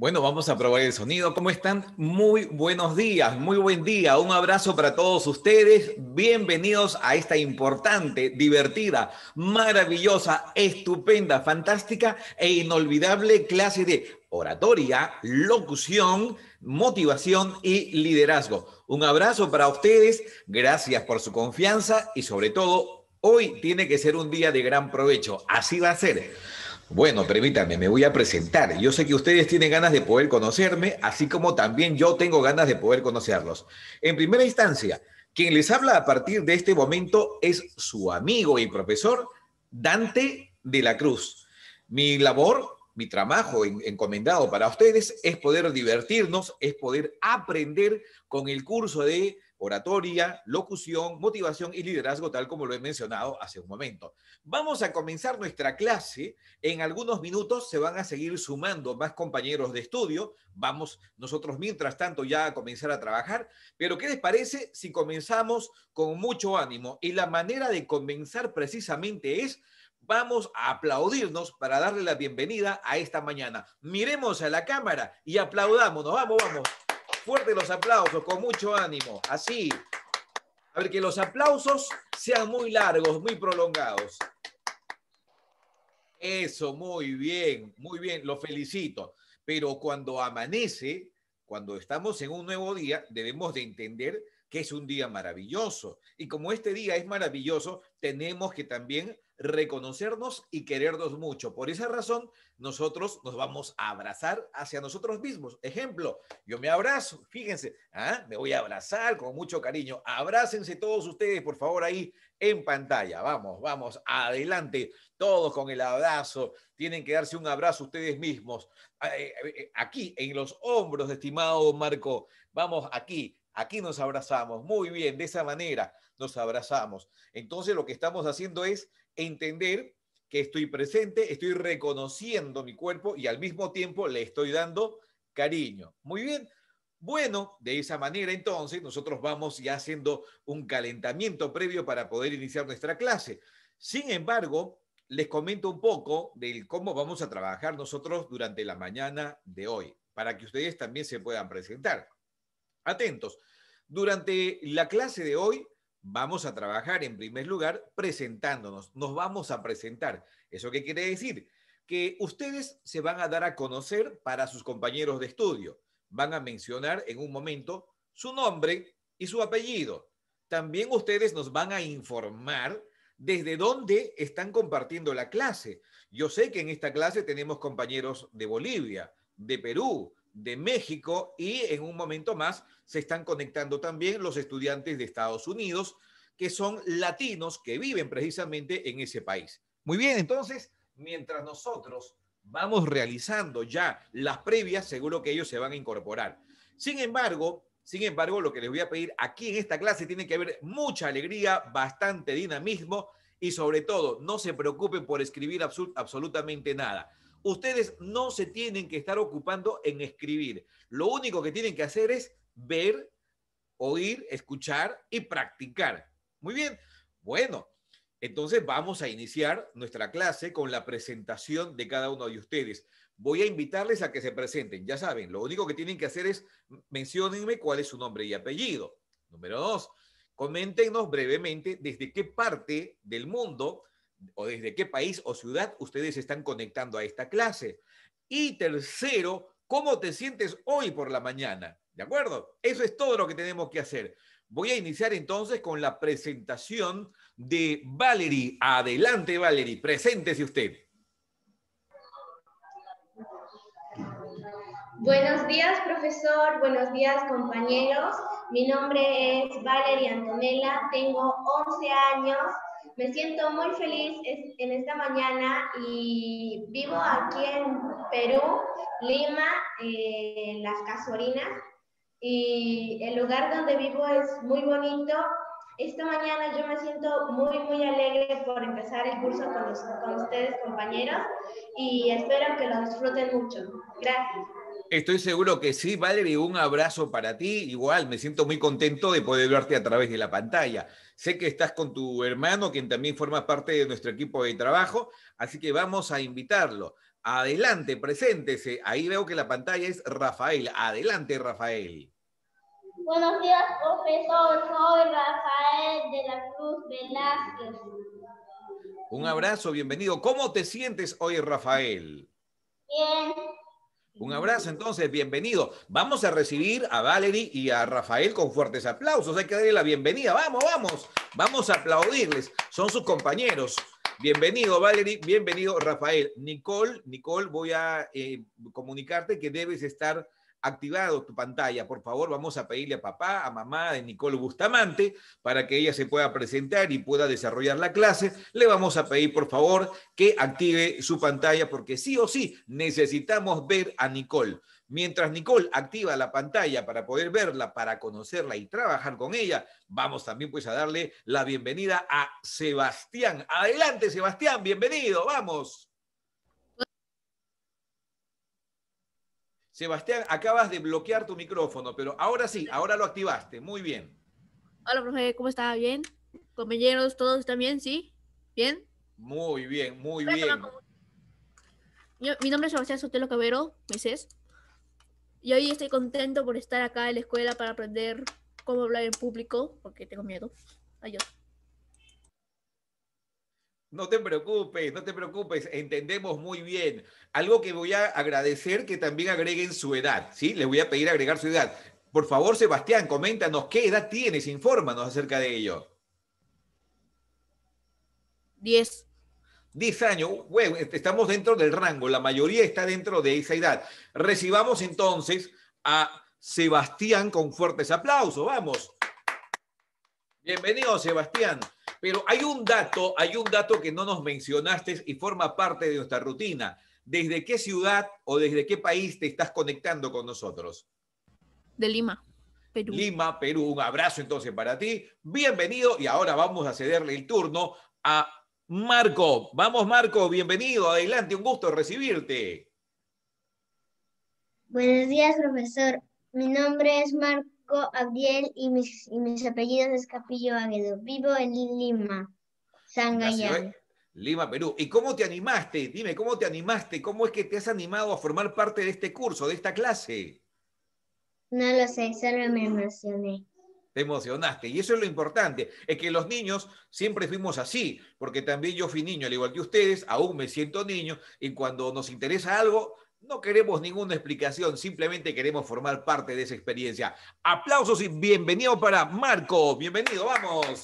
Bueno, vamos a probar el sonido. ¿Cómo están? Muy buenos días, muy buen día. Un abrazo para todos ustedes. Bienvenidos a esta importante, divertida, maravillosa, estupenda, fantástica e inolvidable clase de oratoria, locución, motivación y liderazgo. Un abrazo para ustedes. Gracias por su confianza y sobre todo, hoy tiene que ser un día de gran provecho. Así va a ser. Bueno, permítanme, me voy a presentar. Yo sé que ustedes tienen ganas de poder conocerme, así como también yo tengo ganas de poder conocerlos. En primera instancia, quien les habla a partir de este momento es su amigo y profesor Dante de la Cruz. Mi labor, mi trabajo encomendado para ustedes es poder divertirnos, es poder aprender con el curso de oratoria, locución, motivación y liderazgo, tal como lo he mencionado hace un momento. Vamos a comenzar nuestra clase. En algunos minutos se van a seguir sumando más compañeros de estudio. Vamos nosotros, mientras tanto, ya a comenzar a trabajar. Pero, ¿qué les parece si comenzamos con mucho ánimo? Y la manera de comenzar precisamente es... Vamos a aplaudirnos para darle la bienvenida a esta mañana. Miremos a la cámara y aplaudámonos. Vamos, vamos. Fuerte los aplausos, con mucho ánimo. Así. A ver, que los aplausos sean muy largos, muy prolongados. Eso, muy bien, muy bien, lo felicito. Pero cuando amanece, cuando estamos en un nuevo día, debemos de entender que es un día maravilloso. Y como este día es maravilloso, tenemos que también reconocernos y querernos mucho. Por esa razón, nosotros nos vamos a abrazar hacia nosotros mismos. Ejemplo, yo me abrazo, fíjense, ¿ah? me voy a abrazar con mucho cariño. Abrácense todos ustedes, por favor, ahí en pantalla. Vamos, vamos, adelante, todos con el abrazo. Tienen que darse un abrazo ustedes mismos. Ah, eh, eh, eh, aquí, en los hombros, estimado Marco. Vamos aquí, aquí nos abrazamos. Muy bien, de esa manera nos abrazamos. Entonces lo que estamos haciendo es entender que estoy presente, estoy reconociendo mi cuerpo y al mismo tiempo le estoy dando cariño. Muy bien. Bueno, de esa manera entonces nosotros vamos ya haciendo un calentamiento previo para poder iniciar nuestra clase. Sin embargo, les comento un poco de cómo vamos a trabajar nosotros durante la mañana de hoy, para que ustedes también se puedan presentar. Atentos, durante la clase de hoy vamos a trabajar en primer lugar presentándonos, nos vamos a presentar. ¿Eso qué quiere decir? Que ustedes se van a dar a conocer para sus compañeros de estudio. Van a mencionar en un momento su nombre y su apellido. También ustedes nos van a informar desde dónde están compartiendo la clase. Yo sé que en esta clase tenemos compañeros de Bolivia, de Perú, de México y en un momento más se están conectando también los estudiantes de Estados Unidos, que son latinos que viven precisamente en ese país. Muy bien, entonces, mientras nosotros vamos realizando ya las previas, seguro que ellos se van a incorporar. Sin embargo, sin embargo, lo que les voy a pedir aquí en esta clase tiene que haber mucha alegría, bastante dinamismo y sobre todo, no se preocupen por escribir absolutamente nada Ustedes no se tienen que estar ocupando en escribir. Lo único que tienen que hacer es ver, oír, escuchar y practicar. Muy bien. Bueno, entonces vamos a iniciar nuestra clase con la presentación de cada uno de ustedes. Voy a invitarles a que se presenten. Ya saben, lo único que tienen que hacer es mencionenme cuál es su nombre y apellido. Número dos, coméntenos brevemente desde qué parte del mundo o desde qué país o ciudad ustedes están conectando a esta clase. Y tercero, cómo te sientes hoy por la mañana. ¿De acuerdo? Eso es todo lo que tenemos que hacer. Voy a iniciar entonces con la presentación de Valerie. Adelante, Valerie, preséntese usted. Buenos días, profesor. Buenos días, compañeros. Mi nombre es Valerie Antonella. Tengo 11 años me siento muy feliz en esta mañana y vivo aquí en Perú, Lima, eh, en las Casorinas. Y el lugar donde vivo es muy bonito. Esta mañana yo me siento muy, muy alegre por empezar el curso con, con ustedes, compañeros, y espero que lo disfruten mucho. Gracias. Estoy seguro que sí, Valerie. Un abrazo para ti. Igual, me siento muy contento de poder verte a través de la pantalla. Sé que estás con tu hermano, quien también forma parte de nuestro equipo de trabajo, así que vamos a invitarlo. Adelante, preséntese. Ahí veo que la pantalla es Rafael. Adelante, Rafael. Buenos días, profesor. Soy Rafael de la Cruz Velázquez. Un abrazo, bienvenido. ¿Cómo te sientes hoy, Rafael? Bien. Un abrazo, entonces, bienvenido. Vamos a recibir a Valerie y a Rafael con fuertes aplausos. Hay que darle la bienvenida. Vamos, vamos, vamos a aplaudirles. Son sus compañeros. Bienvenido, Valerie. Bienvenido, Rafael. Nicole, Nicole, voy a eh, comunicarte que debes estar activado tu pantalla, por favor, vamos a pedirle a papá, a mamá de Nicole Bustamante para que ella se pueda presentar y pueda desarrollar la clase. Le vamos a pedir, por favor, que active su pantalla porque sí o sí necesitamos ver a Nicole. Mientras Nicole activa la pantalla para poder verla, para conocerla y trabajar con ella, vamos también pues a darle la bienvenida a Sebastián. Adelante, Sebastián, bienvenido, vamos. Sebastián, acabas de bloquear tu micrófono, pero ahora sí, ahora lo activaste. Muy bien. Hola, profe, ¿cómo está? ¿Bien? Compañeros, ¿todos también? ¿Sí? ¿Bien? Muy bien, muy bien. mi nombre es Sebastián Sotelo Cabero, Meses. Y hoy estoy contento por estar acá en la escuela para aprender cómo hablar en público, porque tengo miedo. Adiós. No te preocupes, no te preocupes, entendemos muy bien. Algo que voy a agradecer que también agreguen su edad, ¿sí? Les voy a pedir agregar su edad. Por favor, Sebastián, coméntanos qué edad tienes, infórmanos acerca de ello. Diez. Diez años, bueno, estamos dentro del rango, la mayoría está dentro de esa edad. Recibamos entonces a Sebastián con fuertes aplausos, vamos. Bienvenido, Sebastián. Pero hay un dato, hay un dato que no nos mencionaste y forma parte de nuestra rutina. ¿Desde qué ciudad o desde qué país te estás conectando con nosotros? De Lima, Perú. Lima, Perú. Un abrazo entonces para ti. Bienvenido y ahora vamos a cederle el turno a Marco. Vamos, Marco, bienvenido. Adelante, un gusto recibirte. Buenos días, profesor. Mi nombre es Marco Francisco y mis, mis apellidos es Capillo Águedo. Vivo en Lima, San Gallardo. Lima, Perú. ¿Y cómo te animaste? Dime, ¿cómo te animaste? ¿Cómo es que te has animado a formar parte de este curso, de esta clase? No lo sé, solo me emocioné. Te emocionaste. Y eso es lo importante. Es que los niños siempre fuimos así, porque también yo fui niño, al igual que ustedes, aún me siento niño, y cuando nos interesa algo, no queremos ninguna explicación, simplemente queremos formar parte de esa experiencia. Aplausos y bienvenido para Marco. Bienvenido, vamos.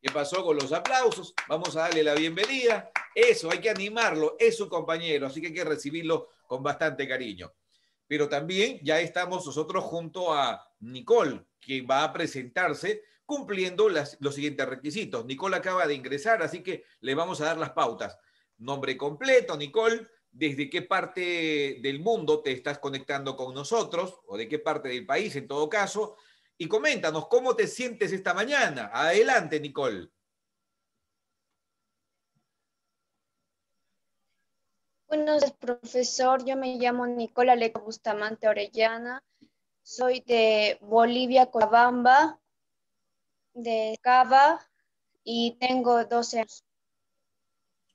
¿Qué pasó con los aplausos? Vamos a darle la bienvenida. Eso, hay que animarlo, es su compañero, así que hay que recibirlo con bastante cariño. Pero también ya estamos nosotros junto a Nicole, quien va a presentarse cumpliendo los siguientes requisitos. Nicole acaba de ingresar, así que le vamos a dar las pautas. Nombre completo, Nicole, desde qué parte del mundo te estás conectando con nosotros o de qué parte del país en todo caso. Y coméntanos cómo te sientes esta mañana. Adelante, Nicole. Buenos días, profesor. Yo me llamo Nicole le Bustamante Orellana. Soy de Bolivia, Cochabamba, de Cava, y tengo 12 años.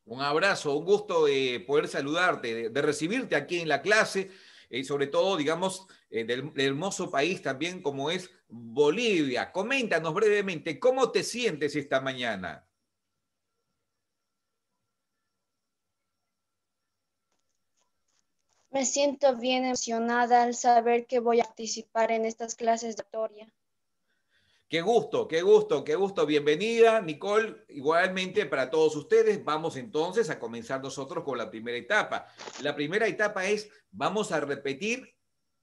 Un abrazo, un gusto de eh, poder saludarte, de, recibirte aquí en la clase y eh, sobre todo, digamos, eh, del, hermoso país también como es Bolivia. Coméntanos brevemente, ¿cómo te sientes esta mañana? Me siento bien emocionada al saber que voy a participar en estas clases de historia. Qué gusto, qué gusto, qué gusto. Bienvenida, Nicole. Igualmente para todos ustedes, vamos entonces a comenzar nosotros con la primera etapa. La primera etapa es, vamos a repetir,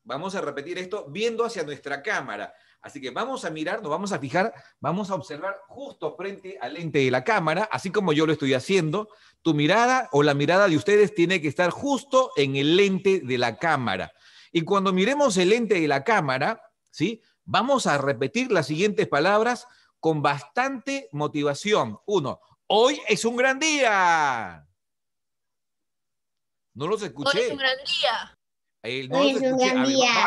vamos a repetir esto viendo hacia nuestra cámara. Así que vamos a mirar, nos vamos a fijar, vamos a observar justo frente al lente de la cámara, así como yo lo estoy haciendo. Tu mirada o la mirada de ustedes tiene que estar justo en el lente de la cámara. Y cuando miremos el lente de la cámara, ¿sí? Vamos a repetir las siguientes palabras con bastante motivación. Uno, hoy es un gran día. No los escuché. Hoy es un gran día. hoy es un gran día.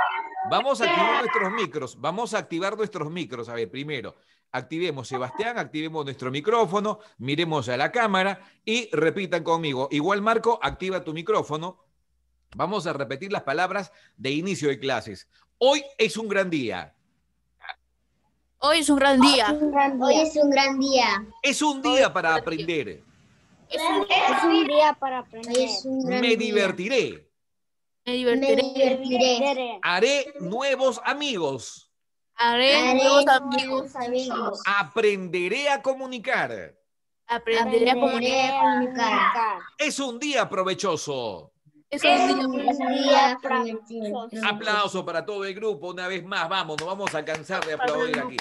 Vamos a activar nuestros micros. Vamos a activar nuestros micros. A ver, primero, activemos, Sebastián, activemos nuestro micrófono, miremos a la cámara y repitan conmigo. Igual, Marco, activa tu micrófono. Vamos a repetir las palabras de inicio de clases. Hoy es un gran día. Hoy es un gran día. Hoy es un gran día. Es un día para aprender. Es un, día para aprender. Me divertiré. Me divertiré. Haré nuevos amigos. Haré, nuevos amigos. Aprenderé a comunicar. Aprenderé, a comunicar. Es un día provechoso. Aplauso para todo el grupo, una vez más, vamos, no vamos a cansar de aplaudir aquí.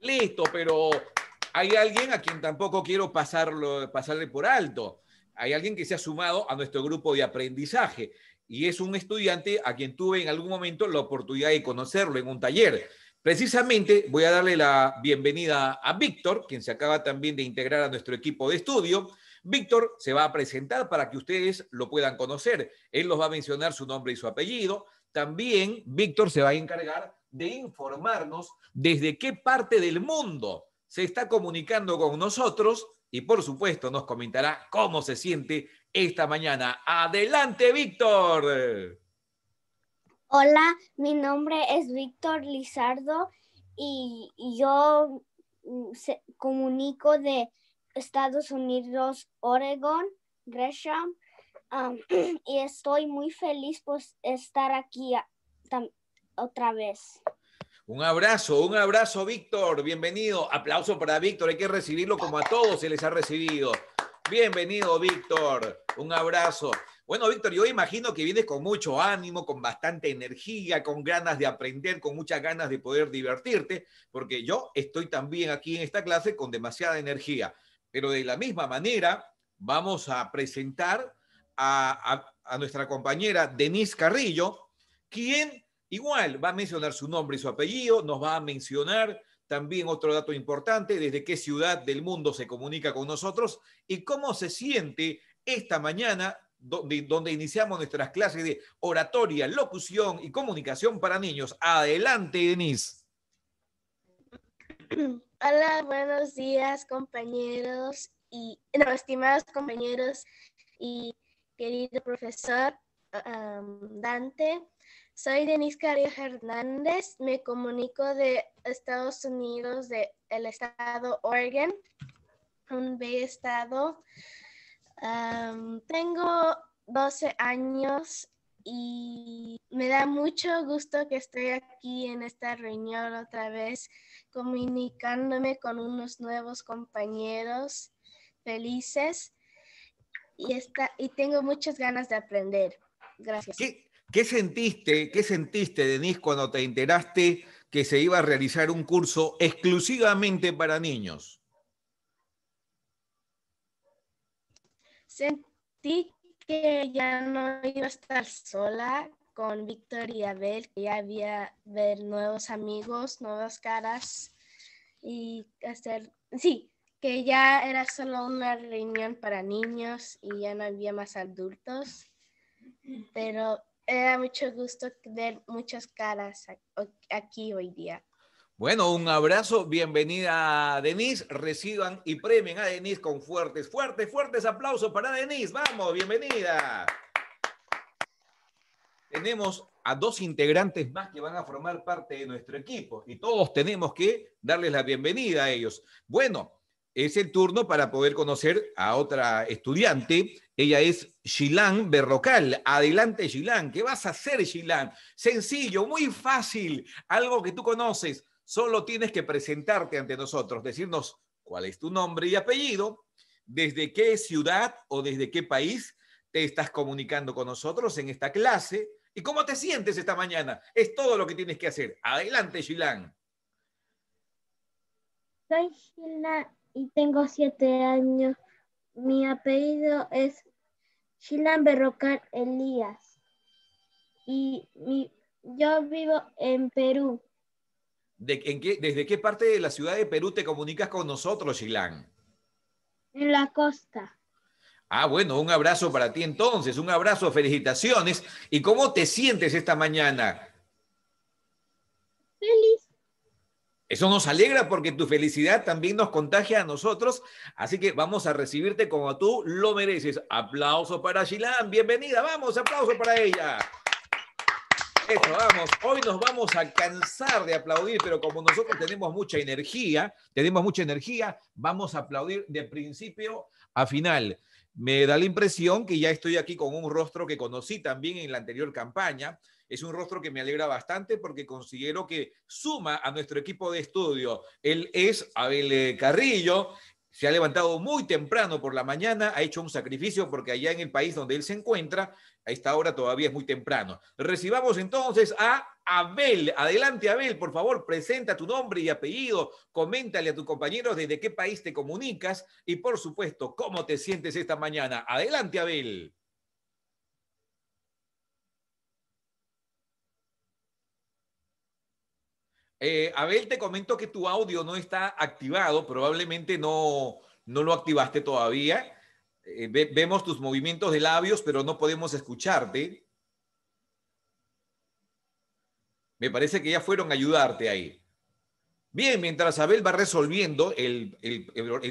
Listo, pero hay alguien a quien tampoco quiero pasarlo, pasarle por alto. Hay alguien que se ha sumado a nuestro grupo de aprendizaje y es un estudiante a quien tuve en algún momento la oportunidad de conocerlo en un taller. Precisamente voy a darle la bienvenida a Víctor, quien se acaba también de integrar a nuestro equipo de estudio. Víctor se va a presentar para que ustedes lo puedan conocer. Él nos va a mencionar su nombre y su apellido. También Víctor se va a encargar de informarnos desde qué parte del mundo se está comunicando con nosotros y por supuesto nos comentará cómo se siente esta mañana. Adelante, Víctor. Hola, mi nombre es Víctor Lizardo y yo mm, comunico de Estados Unidos, Oregon, Gresham. y estoy muy feliz por estar aquí otra vez. Un abrazo, un abrazo, Víctor. Bienvenido. Aplauso para Víctor. Hay que recibirlo como a todos se les ha recibido. Bienvenido, Víctor. Un abrazo. Bueno, Víctor, yo imagino que vienes con mucho ánimo, con bastante energía, con ganas de aprender, con muchas ganas de poder divertirte, porque yo estoy también aquí en esta clase con demasiada energía. Pero de la misma manera, vamos a presentar a, nuestra compañera Denise Carrillo, quien igual va a mencionar su nombre y su apellido, nos va a mencionar también otro dato importante, desde qué ciudad del mundo se comunica con nosotros y cómo se siente esta mañana donde, iniciamos nuestras clases de oratoria, locución y comunicación para niños. Adelante, Denise. Hola, buenos días compañeros y estimados compañeros y querido profesor Dante. Soy Denise Carrillo Hernández, me comunico de Estados Unidos, del estado Oregon, un b estado. tengo 12 años y me da mucho gusto que estoy aquí en esta reunión otra vez comunicándome con unos nuevos compañeros felices y, y tengo muchas ganas de aprender. Gracias. sentiste, qué sentiste, Denise, cuando te enteraste que se iba a realizar un curso exclusivamente para niños? Sentí que ya no iba a estar sola, con Víctor y Abel, que ya había ver nuevos amigos, nuevas caras y hacer, sí, que ya era solo una reunión para niños y ya no había más adultos, pero era mucho gusto ver muchas caras aquí hoy día. Bueno, un abrazo, bienvenida a Denise, reciban y premien a Denise con fuertes, fuertes, fuertes aplausos para Denise, vamos, bienvenida tenemos a dos integrantes más que van a formar parte de nuestro equipo y todos tenemos que darles la bienvenida a ellos. Bueno, es el turno para poder conocer a otra estudiante. Ella es Shilan Berrocal. Adelante, Shilan. ¿Qué vas a hacer, Shilan? Sencillo, muy fácil, algo que tú conoces. Solo tienes que presentarte ante nosotros, decirnos cuál es tu nombre y apellido, desde qué ciudad o desde qué país te estás comunicando con nosotros en esta clase ¿Y cómo te sientes esta mañana? Es todo lo que tienes que hacer. Adelante, Shilan. Soy Shilan y tengo siete años. Mi apellido es Shilan Berrocal Elías. Y yo vivo en Perú. ¿De, ¿Desde qué parte de la ciudad de Perú te comunicas con nosotros, Shilan? En la costa. Ah, bueno, un abrazo para ti entonces, un abrazo, felicitaciones. ¿Y cómo te sientes esta mañana? Feliz. Eso nos alegra porque tu felicidad también nos contagia a nosotros, así que vamos a recibirte como tú lo mereces. Aplauso para Shilan, bienvenida, vamos, aplauso para ella. Eso, vamos. Hoy nos vamos a cansar de aplaudir, pero como nosotros tenemos mucha energía, tenemos mucha energía, vamos a aplaudir de principio a final. Me da la impresión que ya estoy aquí con un rostro que conocí también en la anterior campaña. Es un rostro que me alegra bastante porque considero que suma a nuestro equipo de estudio. Él es Abel eh, Carrillo, se ha levantado muy temprano por la mañana, ha hecho un sacrificio porque allá en el país donde él se encuentra, a esta hora todavía es muy temprano. Recibamos entonces a Abel. Adelante, Abel, por favor, presenta tu nombre y apellido, coméntale a tus compañeros desde qué país te comunicas y, por supuesto, cómo te sientes esta mañana. Adelante, Abel. Eh, Abel, te comento que tu audio no está activado, probablemente no, no lo activaste todavía. Eh, vemos tus movimientos de labios, pero no podemos escucharte. Me parece que ya fueron a ayudarte ahí. Bien, mientras Abel va resolviendo el,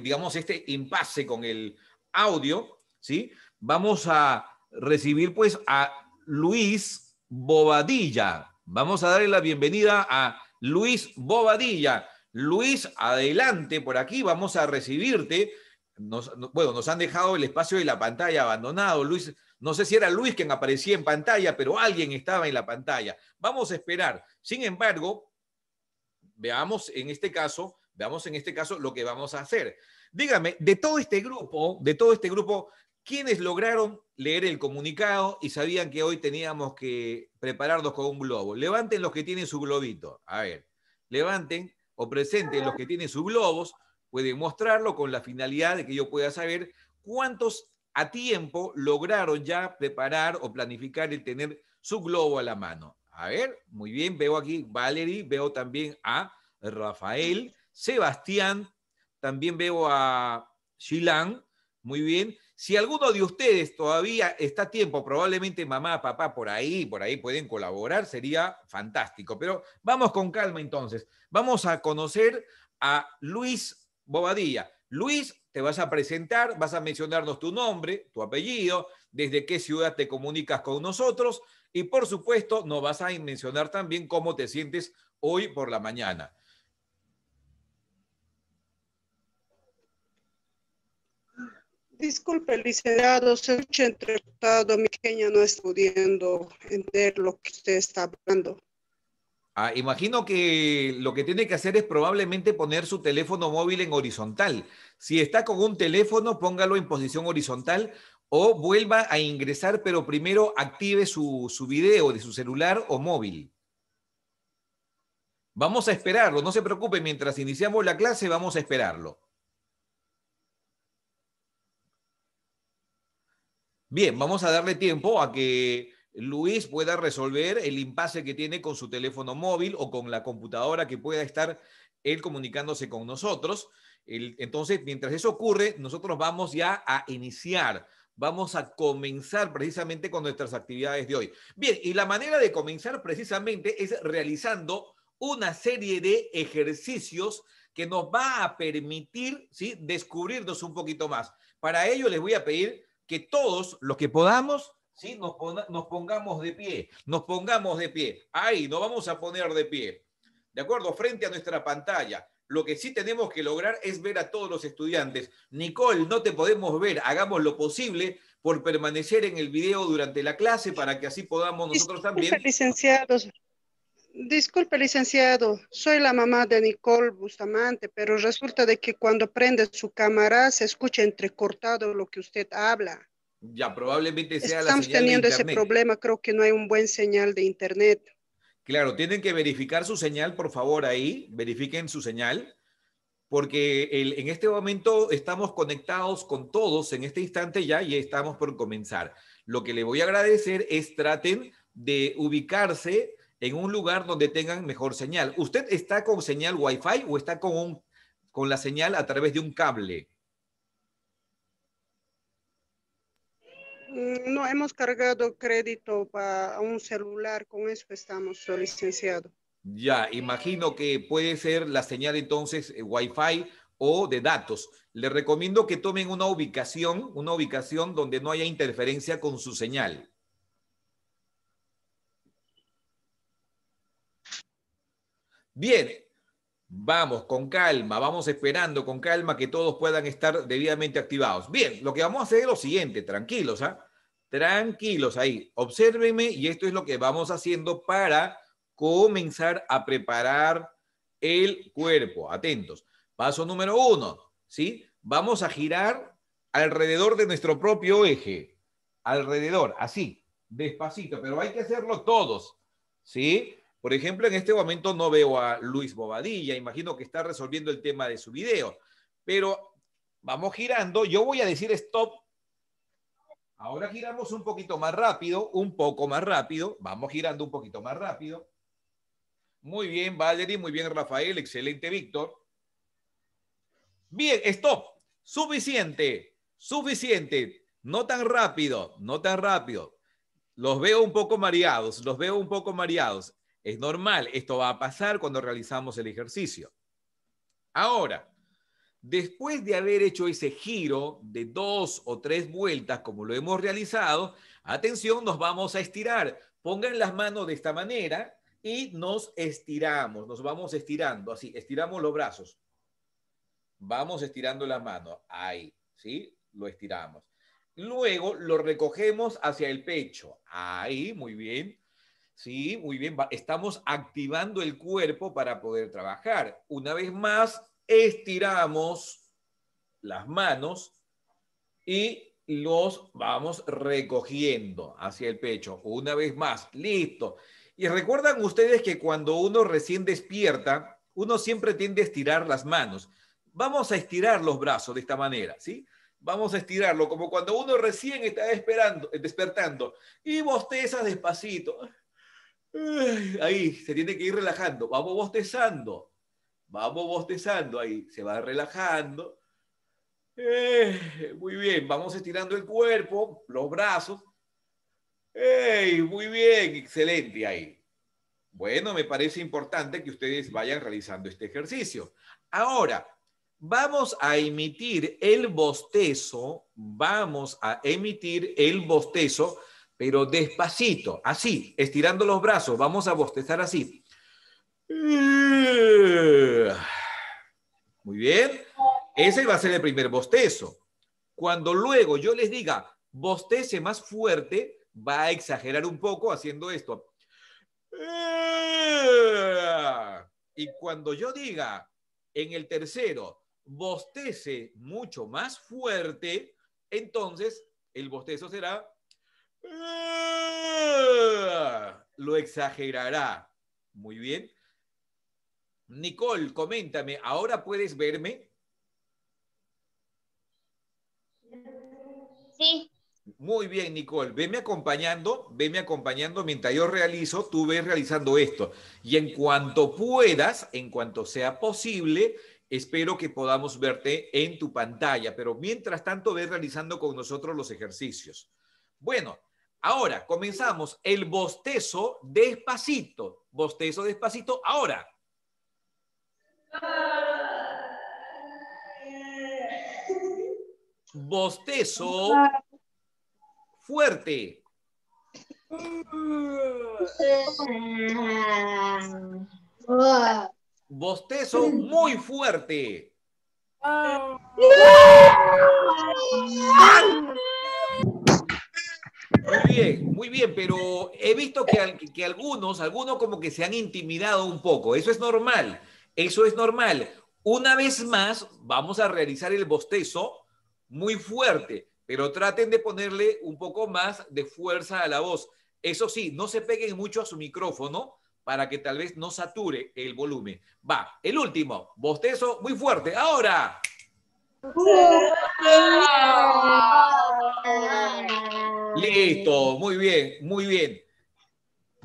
digamos, este impasse con el audio, ¿sí? Vamos a recibir pues a Luis Bobadilla. Vamos a darle la bienvenida a Luis Bobadilla. Luis, adelante por aquí, vamos a recibirte. bueno, nos han dejado el espacio de la pantalla abandonado. Luis, no sé si era Luis quien aparecía en pantalla, pero alguien estaba en la pantalla. Vamos a esperar. Sin embargo, veamos en este caso, veamos en este caso lo que vamos a hacer. Dígame, de todo este grupo, de todo este grupo, quienes lograron leer el comunicado y sabían que hoy teníamos que prepararnos con un globo. Levanten los que tienen su globito. A ver, levanten o presenten los que tienen sus globos. Pueden mostrarlo con la finalidad de que yo pueda saber cuántos a tiempo lograron ya preparar o planificar el tener su globo a la mano. A ver, muy bien, veo aquí Valerie, veo también a Rafael, Sebastián, también veo a Shilan, muy bien. Si alguno de ustedes todavía está a tiempo, probablemente mamá, papá, por ahí, por ahí pueden colaborar, sería fantástico. Pero vamos con calma entonces. Vamos a conocer a Luis Bobadilla. Luis, te vas a presentar, vas a mencionarnos tu nombre, tu apellido, desde qué ciudad te comunicas con nosotros y por supuesto nos vas a mencionar también cómo te sientes hoy por la mañana. Disculpe, licenciado, se escucha mi pequeña no está pudiendo entender lo que usted está hablando. Ah, imagino que lo que tiene que hacer es probablemente poner su teléfono móvil en horizontal. Si está con un teléfono, póngalo en posición horizontal o vuelva a ingresar, pero primero active su, su video de su celular o móvil. Vamos a esperarlo, no se preocupe, mientras iniciamos la clase vamos a esperarlo. Bien, vamos a darle tiempo a que Luis pueda resolver el impasse que tiene con su teléfono móvil o con la computadora que pueda estar él comunicándose con nosotros. entonces, mientras eso ocurre, nosotros vamos ya a iniciar, vamos a comenzar precisamente con nuestras actividades de hoy. Bien, y la manera de comenzar precisamente es realizando una serie de ejercicios que nos va a permitir descubrirnos un poquito más. Para ello les voy a pedir que todos los que podamos, ¿sí? nos, pongamos de pie, nos pongamos de pie. Ahí nos vamos a poner de pie. ¿De acuerdo? Frente a nuestra pantalla. Lo que sí tenemos que lograr es ver a todos los estudiantes. Nicole, no te podemos ver, hagamos lo posible por permanecer en el video durante la clase para que así podamos nosotros también. Disculpe, licenciado, soy la mamá de Nicole Bustamante, pero resulta de que cuando prende su cámara se escucha entrecortado lo que usted habla. Ya, probablemente sea la señal teniendo ese problema, creo que no hay un buen señal de internet. Claro, tienen que verificar su señal, por favor, ahí, verifiquen su señal, porque en este momento estamos conectados con todos en este instante ya y estamos por comenzar. Lo que le voy a agradecer es traten de ubicarse en un lugar donde tengan mejor señal. ¿Usted está con señal Wi-Fi o está con, con la señal a través de un cable? Mm, no hemos cargado crédito para un celular, con eso estamos, licenciado. Ya, imagino que puede ser la señal entonces eh, Wi-Fi o de datos. Le recomiendo que tomen una ubicación, una ubicación donde no haya interferencia con su señal. Bien, Vamos con calma, vamos esperando con calma que todos puedan estar debidamente activados. Bien, lo que vamos a hacer es lo siguiente, tranquilos, ¿ah? Tranquilos ahí, obsérvenme y esto es lo que vamos haciendo para comenzar a preparar el cuerpo. Atentos. Paso número uno, ¿sí? Vamos a girar alrededor de nuestro propio eje. Alrededor, así, despacito, pero hay que hacerlo todos, ¿sí? Por ejemplo, en este momento no veo a Luis Bobadilla, imagino que está resolviendo el tema de su video, pero vamos girando, yo voy a decir stop. Ahora giramos un poquito más rápido, un poco más rápido, vamos girando un poquito más rápido. Muy bien, Valerie, muy bien, Rafael, excelente, Víctor. Bien, stop, suficiente, suficiente, no tan rápido, no tan rápido. Los veo un poco mareados, los veo un poco mareados. Es normal, esto va a pasar cuando realizamos el ejercicio. Ahora, después de haber hecho ese giro de dos o tres vueltas como lo hemos realizado, atención, nos vamos a estirar. Pongan las manos de esta manera y nos estiramos, nos vamos estirando, así, estiramos los brazos. Vamos estirando la mano, ahí, ¿sí? Lo estiramos. Luego lo recogemos hacia el pecho, ahí, muy bien. Sí, muy bien, estamos activando el cuerpo para poder trabajar. Una vez más, estiramos las manos y los vamos recogiendo hacia el pecho. Una vez más, listo. Y recuerdan ustedes que cuando uno recién despierta, uno siempre tiende a estirar las manos. Vamos a estirar los brazos de esta manera, ¿sí? Vamos a estirarlo como cuando uno recién está esperando, despertando y bostezas despacito. Ahí, se tiene que ir relajando. Vamos bostezando. Vamos bostezando ahí. Se va relajando. Eh, muy bien, vamos estirando el cuerpo, los brazos. muy bien, excelente ahí. Bueno, me parece importante que ustedes vayan realizando este ejercicio. Ahora, vamos a emitir el bostezo, vamos a emitir el bostezo pero despacito, así, estirando los brazos, vamos a bostezar así. Muy bien, ese va a ser el primer bostezo. Cuando luego yo les diga, bostece más fuerte, va a exagerar un poco haciendo esto. Y cuando yo diga en el tercero, bostece mucho más fuerte, entonces el bostezo será Lo exagerará. Muy bien. Nicole, coméntame, ¿ahora puedes verme? Sí. Muy bien, Nicole. Venme acompañando, venme acompañando mientras yo realizo, tú ves realizando esto. Y en cuanto puedas, en cuanto sea posible, espero que podamos verte en tu pantalla. Pero mientras tanto, ves realizando con nosotros los ejercicios. Bueno, Ahora, comenzamos el bostezo despacito. Bostezo despacito ahora. Bostezo fuerte. Bostezo muy fuerte. Ah. Muy bien, muy bien, pero he visto que, algunos, algunos como que se han intimidado un poco. Eso es normal, eso es normal. Una vez más, vamos a realizar el bostezo muy fuerte, pero traten de ponerle un poco más de fuerza a la voz. Eso sí, no se peguen mucho a su micrófono para que tal vez no sature el volumen. Va, el último, bostezo muy fuerte. Ahora. Listo, muy bien, muy bien.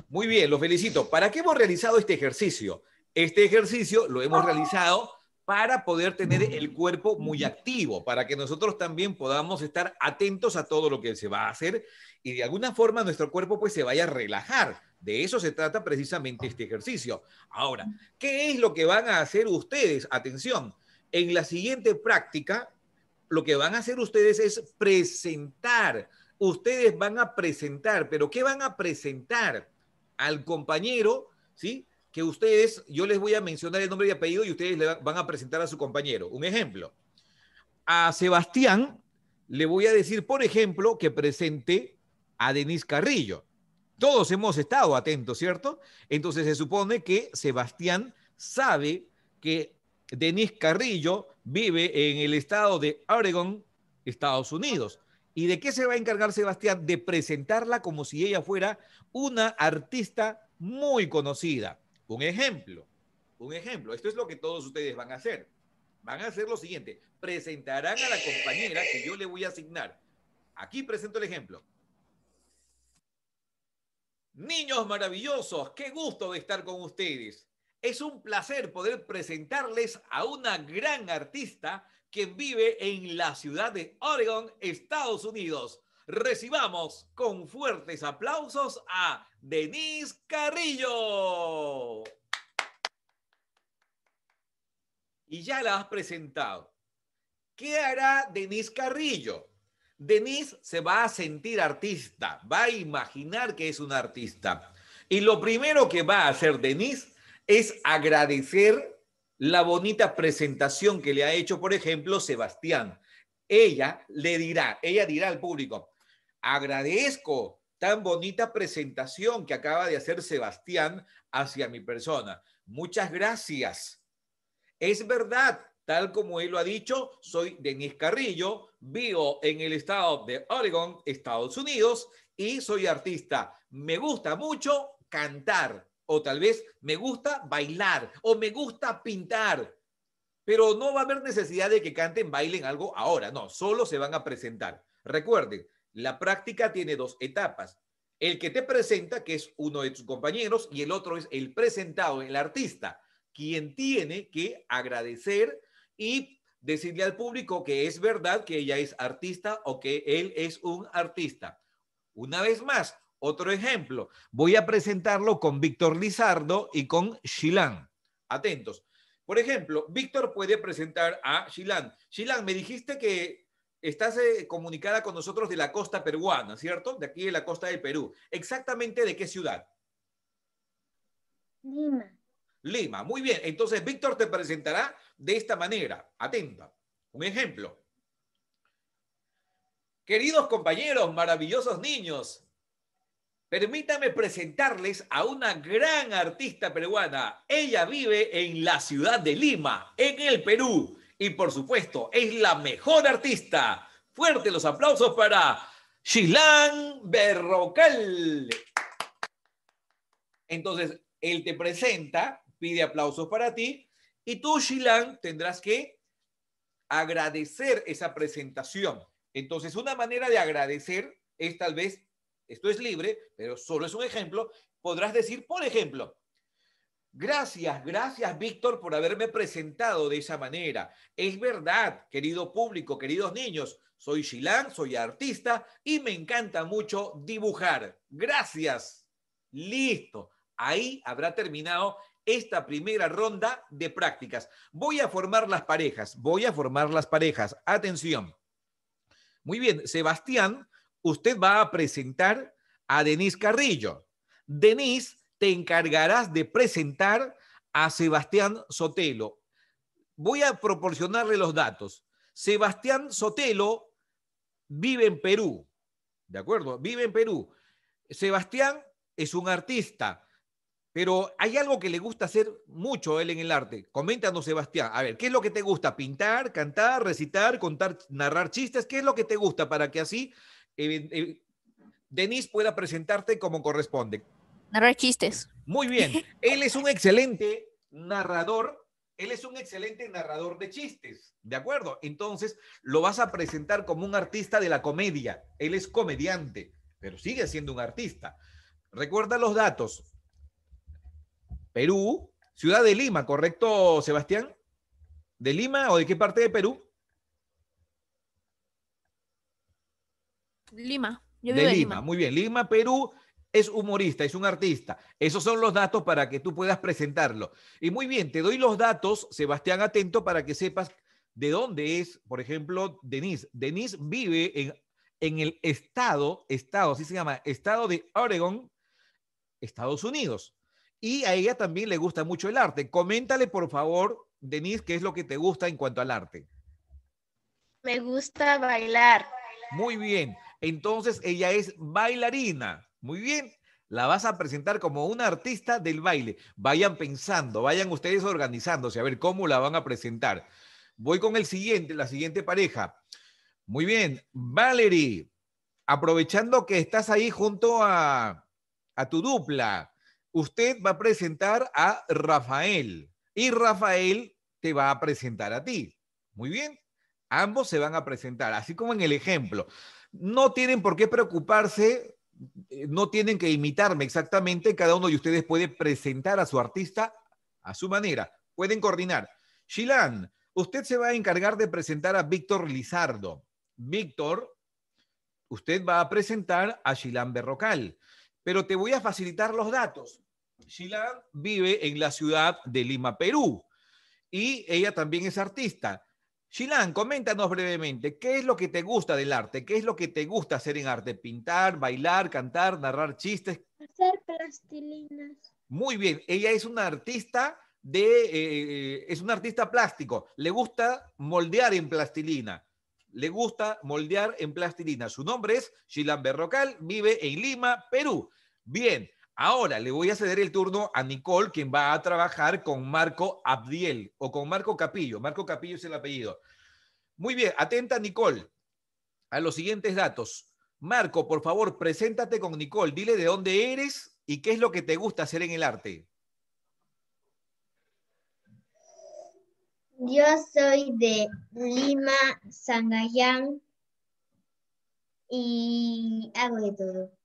Muy bien, los felicito. ¿Para qué hemos realizado este ejercicio? Este ejercicio lo hemos realizado para poder tener el cuerpo muy activo, para que nosotros también podamos estar atentos a todo lo que se va a hacer y de alguna forma nuestro cuerpo pues se vaya a relajar. De eso se trata precisamente este ejercicio. Ahora, ¿qué es lo que van a hacer ustedes? Atención, en la siguiente práctica, lo que van a hacer ustedes es presentar ustedes van a presentar, pero ¿qué van a presentar al compañero? ¿Sí? Que ustedes, yo les voy a mencionar el nombre y apellido y ustedes le van a presentar a su compañero. Un ejemplo. A Sebastián le voy a decir, por ejemplo, que presente a Denis Carrillo. Todos hemos estado atentos, ¿cierto? Entonces se supone que Sebastián sabe que Denis Carrillo vive en el estado de Oregon, Estados Unidos. ¿Y de qué se va a encargar Sebastián? De presentarla como si ella fuera una artista muy conocida. Un ejemplo, un ejemplo. Esto es lo que todos ustedes van a hacer. Van a hacer lo siguiente. Presentarán a la compañera que yo le voy a asignar. Aquí presento el ejemplo. Niños maravillosos, qué gusto de estar con ustedes. Es un placer poder presentarles a una gran artista que vive en la ciudad de Oregon, Estados Unidos. Recibamos con fuertes aplausos a Denise Carrillo. Y ya la has presentado. ¿Qué hará Denise Carrillo? Denise se va a sentir artista, va a imaginar que es un artista. Y lo primero que va a hacer Denise es agradecer la bonita presentación que le ha hecho, por ejemplo, Sebastián. Ella le dirá, ella dirá al público, agradezco tan bonita presentación que acaba de hacer Sebastián hacia mi persona. Muchas gracias. Es verdad, tal como él lo ha dicho, soy Denis Carrillo, vivo en el estado de Oregon, Estados Unidos, y soy artista. Me gusta mucho cantar o tal vez me gusta bailar o me gusta pintar. Pero no va a haber necesidad de que canten, bailen algo ahora. No, solo se van a presentar. Recuerden, la práctica tiene dos etapas. El que te presenta, que es uno de tus compañeros, y el otro es el presentado, el artista, quien tiene que agradecer y decirle al público que es verdad que ella es artista o que él es un artista. Una vez más, otro ejemplo, voy a presentarlo con Víctor Lizardo y con Shilan. Atentos. Por ejemplo, Víctor puede presentar a Shilan. Shilan, me dijiste que estás eh, comunicada con nosotros de la costa peruana, ¿cierto? De aquí de la costa del Perú. ¿Exactamente de qué ciudad? Lima. Lima, muy bien. Entonces, Víctor te presentará de esta manera. Atenta. Un ejemplo. Queridos compañeros, maravillosos niños, Permítame presentarles a una gran artista peruana. Ella vive en la ciudad de Lima, en el Perú, y por supuesto es la mejor artista. Fuerte los aplausos para Shilán Berrocal. Entonces, él te presenta, pide aplausos para ti, y tú, Shilán, tendrás que agradecer esa presentación. Entonces, una manera de agradecer es tal vez esto es libre, pero solo es un ejemplo, podrás decir, por ejemplo, Gracias, gracias Víctor por haberme presentado de esa manera. Es verdad, querido público, queridos niños, soy Shilán, soy artista y me encanta mucho dibujar. Gracias. Listo. Ahí habrá terminado esta primera ronda de prácticas. Voy a formar las parejas, voy a formar las parejas. Atención. Muy bien, Sebastián usted va a presentar a Denise Carrillo. Denise, te encargarás de presentar a Sebastián Sotelo. Voy a proporcionarle los datos. Sebastián Sotelo vive en Perú, ¿de acuerdo? Vive en Perú. Sebastián es un artista, pero hay algo que le gusta hacer mucho él en el arte. Coméntanos, Sebastián. A ver, ¿qué es lo que te gusta? ¿Pintar, cantar, recitar, contar, narrar chistes? ¿Qué es lo que te gusta para que así Denise pueda presentarte como corresponde. Narrar chistes. Muy bien. Él es un excelente narrador. Él es un excelente narrador de chistes, ¿de acuerdo? Entonces, lo vas a presentar como un artista de la comedia. Él es comediante, pero sigue siendo un artista. Recuerda los datos. Perú, ciudad de Lima, ¿correcto, Sebastián? ¿De Lima o de qué parte de Perú? Lima. de, Lima. Muy bien. Lima, Perú es humorista, es un artista. Esos son los datos para que tú puedas presentarlo. Y muy bien, te doy los datos, Sebastián, atento para que sepas de dónde es, por ejemplo, Denise. Denise vive en, el estado, estado, así se llama, estado de Oregon, Estados Unidos. Y a ella también le gusta mucho el arte. Coméntale, por favor, Denise, qué es lo que te gusta en cuanto al arte. Me gusta bailar. Muy bien. Entonces ella es bailarina. Muy bien, la vas a presentar como una artista del baile. Vayan pensando, vayan ustedes organizándose a ver cómo la van a presentar. Voy con el siguiente, la siguiente pareja. Muy bien, Valerie, aprovechando que estás ahí junto a, a tu dupla, usted va a presentar a Rafael y Rafael te va a presentar a ti. Muy bien, ambos se van a presentar, así como en el ejemplo. No tienen por qué preocuparse, eh, no tienen que imitarme exactamente, cada uno de ustedes puede presentar a su artista a su manera, pueden coordinar. Shilan, usted se va a encargar de presentar a Víctor Lizardo. Víctor, usted va a presentar a Shilan Berrocal, pero te voy a facilitar los datos. Shilan vive en la ciudad de Lima, Perú, y ella también es artista. Shilan, coméntanos brevemente, ¿qué es lo que te gusta del arte? ¿Qué es lo que te gusta hacer en arte? ¿Pintar, bailar, cantar, narrar chistes? Hacer plastilinas. Muy bien, ella es una artista de, eh, es una artista plástico, le gusta moldear en plastilina, le gusta moldear en plastilina. Su nombre es Shilan Berrocal, vive en Lima, Perú. Bien, Ahora le voy a ceder el turno a Nicole, quien va a trabajar con Marco Abdiel o con Marco Capillo. Marco Capillo es el apellido. Muy bien, atenta Nicole a los siguientes datos. Marco, por favor, preséntate con Nicole, dile de dónde eres y qué es lo que te gusta hacer en el arte. Yo soy de Lima, Sangayán y hago de todo.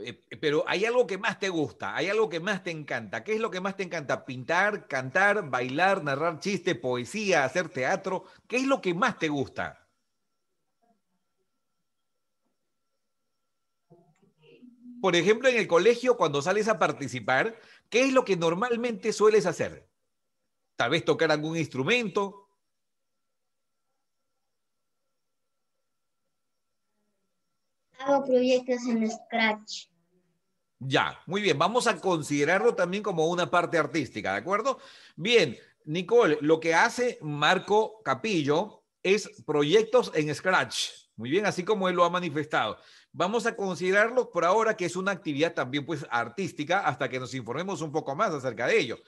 Eh, pero hay algo que más te gusta, hay algo que más te encanta. ¿Qué es lo que más te encanta? Pintar, cantar, bailar, narrar chistes, poesía, hacer teatro. ¿Qué es lo que más te gusta? Por ejemplo, en el colegio, cuando sales a participar, ¿qué es lo que normalmente sueles hacer? Tal vez tocar algún instrumento, Hago proyectos en Scratch. Ya, muy bien. Vamos a considerarlo también como una parte artística, ¿de acuerdo? Bien, Nicole, lo que hace Marco Capillo es proyectos en Scratch. Muy bien, así como él lo ha manifestado. Vamos a considerarlo por ahora que es una actividad también pues artística hasta que nos informemos un poco más acerca de ello.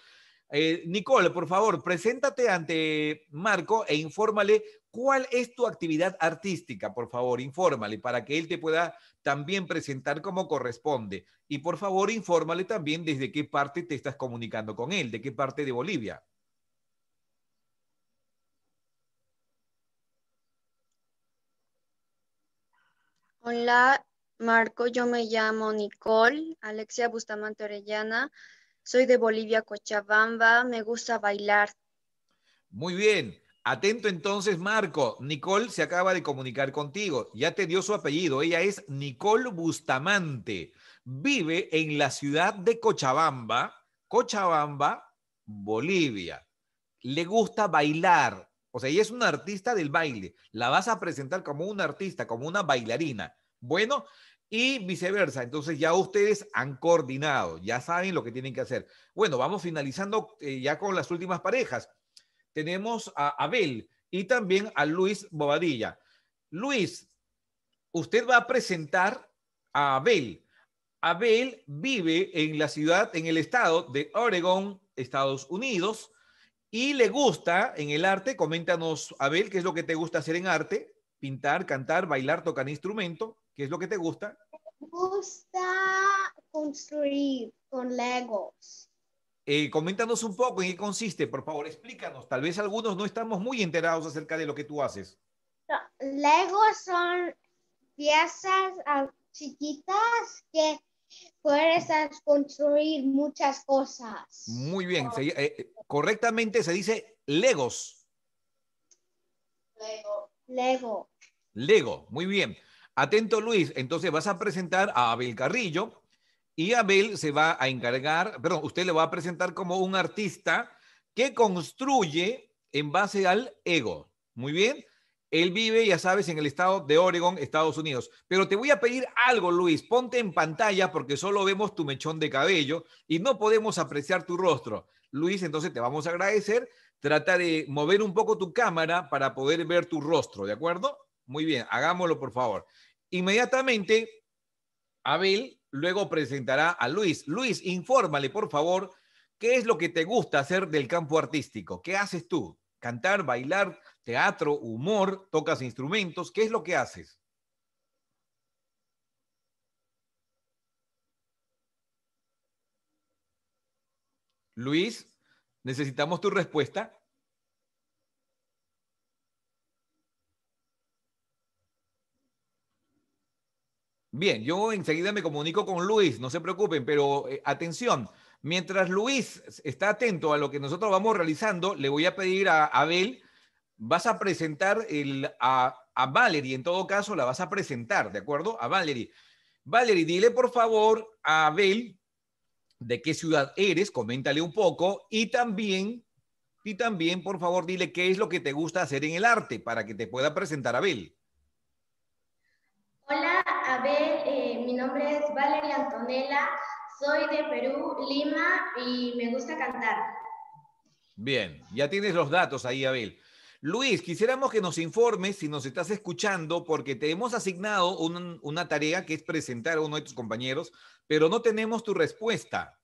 Eh, Nicole, por favor, preséntate ante Marco e infórmale ¿Cuál es tu actividad artística? Por favor, infórmale para que él te pueda también presentar como corresponde. Y por favor, infórmale también desde qué parte te estás comunicando con él, de qué parte de Bolivia. Hola, Marco, yo me llamo Nicole Alexia Bustamante Orellana, soy de Bolivia, Cochabamba, me gusta bailar. Muy bien, Atento entonces, Marco. Nicole se acaba de comunicar contigo. Ya te dio su apellido. Ella es Nicole Bustamante. Vive en la ciudad de Cochabamba, Cochabamba, Bolivia. Le gusta bailar. O sea, ella es una artista del baile. La vas a presentar como una artista, como una bailarina. Bueno, y viceversa. Entonces ya ustedes han coordinado, ya saben lo que tienen que hacer. Bueno, vamos finalizando eh, ya con las últimas parejas tenemos a Abel y también a Luis Bobadilla. Luis, usted va a presentar a Abel. Abel vive en la ciudad, en el estado de Oregon, Estados Unidos, y le gusta en el arte. Coméntanos, Abel, qué es lo que te gusta hacer en arte: pintar, cantar, bailar, tocar instrumento. ¿Qué es lo que te gusta? Me gusta construir con Legos. Eh, coméntanos un poco en qué consiste, por favor, explícanos. Tal vez algunos no estamos muy enterados acerca de lo que tú haces. Legos son piezas ah, chiquitas que puedes construir muchas cosas. Muy bien, eh, eh, correctamente se dice Legos. Lego. Lego. Lego, muy bien. Atento Luis, entonces vas a presentar a Abel Carrillo, y Abel se va a encargar, perdón, usted le va a presentar como un artista que construye en base al ego. Muy bien. Él vive, ya sabes, en el estado de Oregon, Estados Unidos. Pero te voy a pedir algo, Luis. Ponte en pantalla porque solo vemos tu mechón de cabello y no podemos apreciar tu rostro. Luis, entonces te vamos a agradecer. Trata de mover un poco tu cámara para poder ver tu rostro, ¿de acuerdo? Muy bien, hagámoslo, por favor. Inmediatamente, Abel luego presentará a Luis. Luis, infórmale, por favor, qué es lo que te gusta hacer del campo artístico. ¿Qué haces tú? ¿Cantar, bailar, teatro, humor? ¿Tocas instrumentos? ¿Qué es lo que haces? Luis, necesitamos tu respuesta. Bien, yo enseguida me comunico con Luis, no se preocupen, pero eh, atención, mientras Luis está atento a lo que nosotros vamos realizando, le voy a pedir a Abel, vas a presentar a, Valerie, en todo caso la vas a presentar, ¿de acuerdo? A Valerie. Valerie, dile por favor a Abel de qué ciudad eres, coméntale un poco y también, y también por favor dile qué es lo que te gusta hacer en el arte para que te pueda presentar a Abel. Abel, eh, mi nombre es Valeria Antonella, soy de Perú, Lima y me gusta cantar. Bien, ya tienes los datos ahí, Abel. Luis, quisiéramos que nos informes si nos estás escuchando, porque te hemos asignado una tarea que es presentar a uno de tus compañeros, pero no tenemos tu respuesta.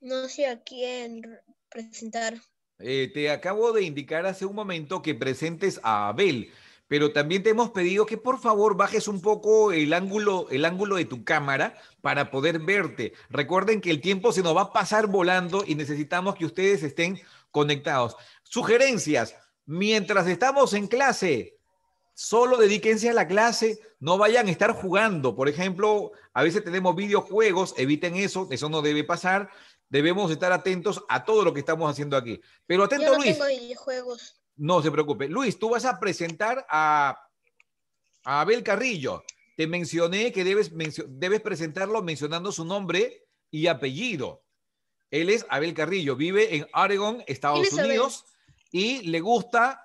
No sé a quién presentar. Eh, te acabo de indicar hace un momento que presentes a Abel, pero también te hemos pedido que por favor bajes un poco el ángulo, el ángulo de tu cámara para poder verte. Recuerden que el tiempo se nos va a pasar volando y necesitamos que ustedes estén conectados. Sugerencias, mientras estamos en clase, solo dedíquense a la clase, no vayan a estar jugando. Por ejemplo, a veces tenemos videojuegos, eviten eso, eso no debe pasar. Debemos estar atentos a todo lo que estamos haciendo aquí. Pero atento, no Luis. videojuegos. No se preocupe. Luis, tú vas a presentar a, Abel Carrillo. Te mencioné que debes, debes presentarlo mencionando su nombre y apellido. Él es Abel Carrillo, vive en Oregon, Estados Unidos, y le gusta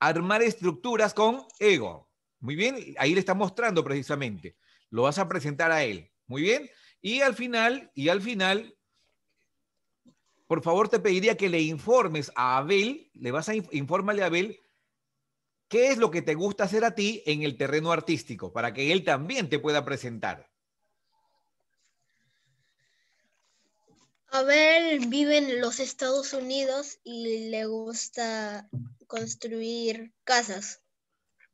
armar estructuras con ego. Muy bien, ahí le está mostrando precisamente. Lo vas a presentar a él. Muy bien. Y al final, y al final, por favor te pediría que le informes a Abel, le vas a informarle a Abel qué es lo que te gusta hacer a ti en el terreno artístico, para que él también te pueda presentar. Abel vive en los Estados Unidos y le gusta construir casas.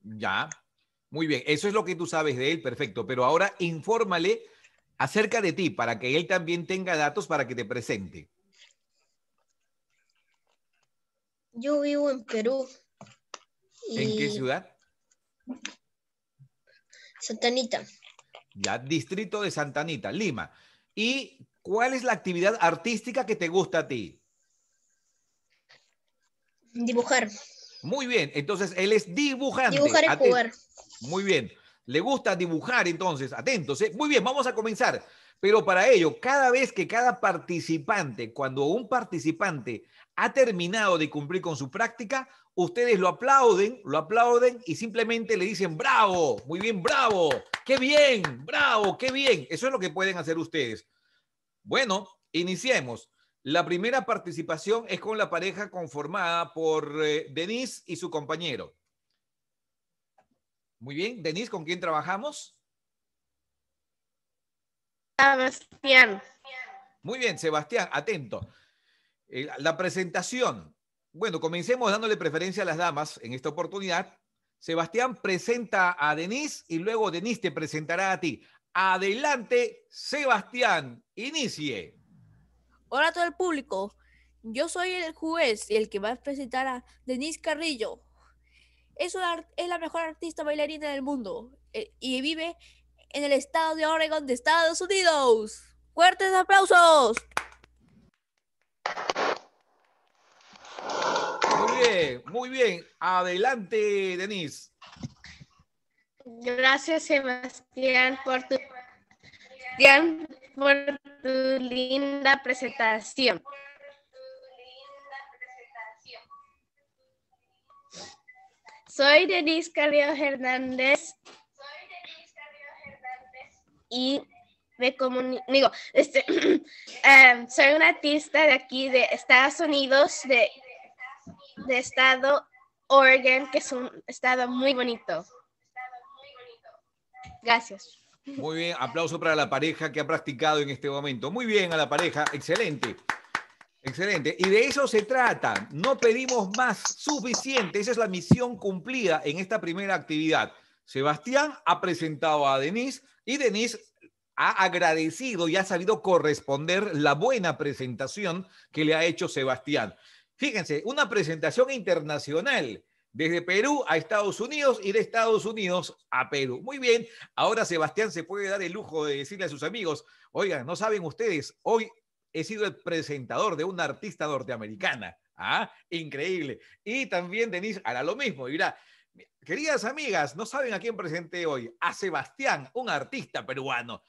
Ya, muy bien. Eso es lo que tú sabes de él, perfecto. Pero ahora infórmale acerca de ti para que él también tenga datos para que te presente. Yo vivo en Perú. ¿En qué ciudad? Santanita. Ya, distrito de Santanita, Lima. Y ¿Cuál es la actividad artística que te gusta a ti? Dibujar. Muy bien, entonces él es dibujante. Dibujar es jugar. Muy bien, le gusta dibujar entonces, atentos. ¿eh? Muy bien, vamos a comenzar. Pero para ello, cada vez que cada participante, cuando un participante ha terminado de cumplir con su práctica, ustedes lo aplauden, lo aplauden y simplemente le dicen, bravo, muy bien, bravo, qué bien, bravo, qué bien. Eso es lo que pueden hacer ustedes. Bueno, iniciemos. La primera participación es con la pareja conformada por eh, Denise y su compañero. Muy bien, Denise, ¿con quién trabajamos? Ah, Sebastián. Muy bien, Sebastián, atento. Eh, la presentación. Bueno, comencemos dándole preferencia a las damas en esta oportunidad. Sebastián presenta a Denise y luego Denise te presentará a ti. Adelante, Sebastián, inicie. Hola a todo el público. Yo soy el juez y el que va a presentar a Denise Carrillo. Es, la mejor artista bailarina del mundo eh, y vive en el estado de Oregon de Estados Unidos. ¡Fuertes aplausos! Muy bien, muy bien. Adelante, Denise. Gracias, Sebastián, por tu Gracias por tu linda presentación. Soy Denise Carrillo Hernández. Soy Denise Hernández. Y me comunico, este, em, soy una artista de aquí de Estados Unidos, de, de estado Oregon, que es un estado muy bonito. Gracias. Muy bien, aplauso para la pareja que ha practicado en este momento. Muy bien a la pareja, excelente. Excelente. Y de eso se trata. No pedimos más, suficiente. Esa es la misión cumplida en esta primera actividad. Sebastián ha presentado a Denise y Denise ha agradecido y ha sabido corresponder la buena presentación que le ha hecho Sebastián. Fíjense, una presentación internacional desde Perú a Estados Unidos y de Estados Unidos a Perú. Muy bien, ahora Sebastián se puede dar el lujo de decirle a sus amigos, oigan, no saben ustedes, hoy he sido el presentador de una artista norteamericana. Ah, increíble. Y también Denise hará lo mismo y dirá, queridas amigas, no saben a quién presenté hoy, a Sebastián, un artista peruano.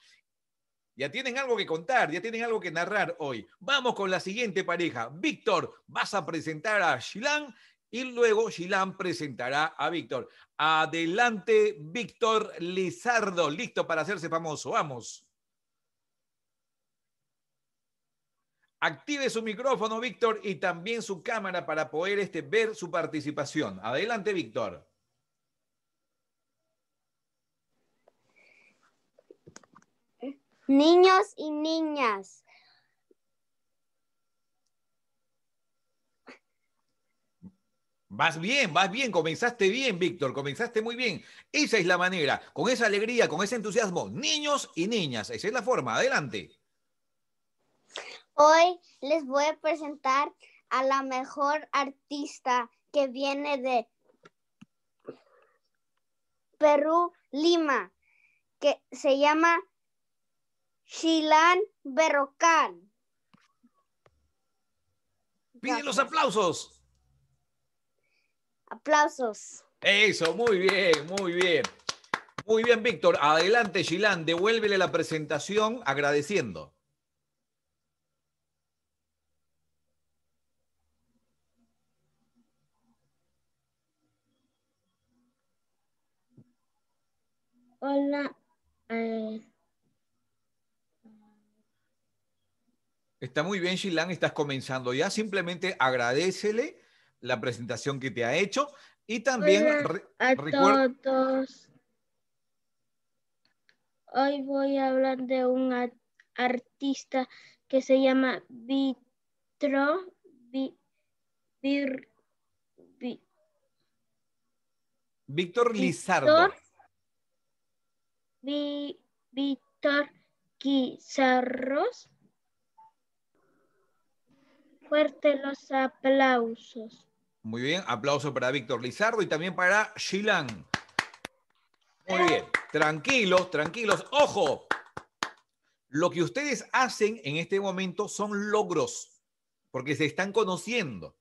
Ya tienen algo que contar, ya tienen algo que narrar hoy. Vamos con la siguiente pareja. Víctor, vas a presentar a Shilan y luego Gilán presentará a Víctor. Adelante, Víctor Lizardo, listo para hacerse famoso. Vamos. Active su micrófono, Víctor, y también su cámara para poder este, ver su participación. Adelante, Víctor. Niños y niñas, Vas bien, vas bien, comenzaste bien, Víctor, comenzaste muy bien. Esa es la manera, con esa alegría, con ese entusiasmo, niños y niñas, esa es la forma, adelante. Hoy les voy a presentar a la mejor artista que viene de Perú, Lima, que se llama Shilan Berrocal. Piden los aplausos. Aplausos. Eso, muy bien, muy bien. Muy bien, Víctor. Adelante, Gilán, devuélvele la presentación agradeciendo. Hola. Eh. Está muy bien, Gilán, estás comenzando ya. Simplemente agradecele la presentación que te ha hecho y también a todos. Hoy voy a hablar de un artista que se llama Vitro Víctor Lizardo. Víctor Guizarros. Fuerte los aplausos. Muy bien, aplauso para Víctor Lizardo y también para Shilan. Muy bien, tranquilos, tranquilos. Ojo, lo que ustedes hacen en este momento son logros, porque se están conociendo.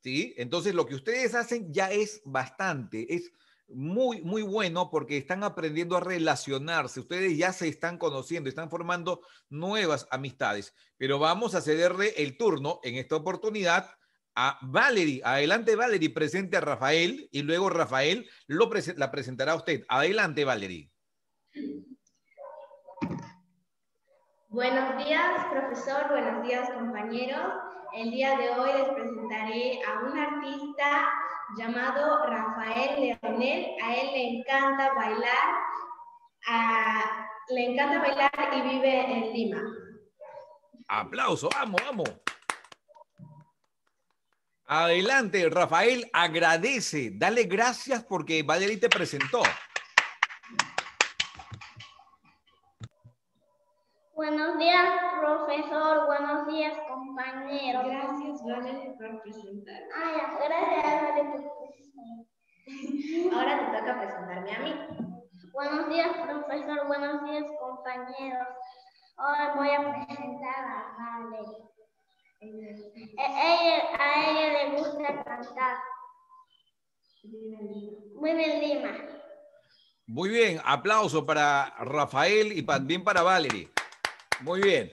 ¿sí? Entonces, lo que ustedes hacen ya es bastante, es muy, muy bueno porque están aprendiendo a relacionarse. Ustedes ya se están conociendo, están formando nuevas amistades. Pero vamos a cederle el turno en esta oportunidad a Valerie. Adelante, Valerie, presente a Rafael y luego Rafael lo la presentará a usted. Adelante, Valerie. Buenos días, profesor. Buenos días, compañeros. El día de hoy les presentaré a un artista llamado Rafael Leonel. A él le encanta bailar, le encanta bailar y vive en Lima. Aplauso, vamos, vamos. Adelante, Rafael, agradece, dale gracias porque Valerie te presentó. Buenos días, profesor. Buenos días, compañeros. Gracias, Valeria, por presentar. Ay, gracias, Valeria. por Ahora te toca presentarme a mí. Buenos días, profesor. Buenos días, compañeros. Hoy voy a presentar a Valerie a ella le gusta cantar. Muy bien, Muy bien, aplauso para Rafael y también para Valerie. Muy bien.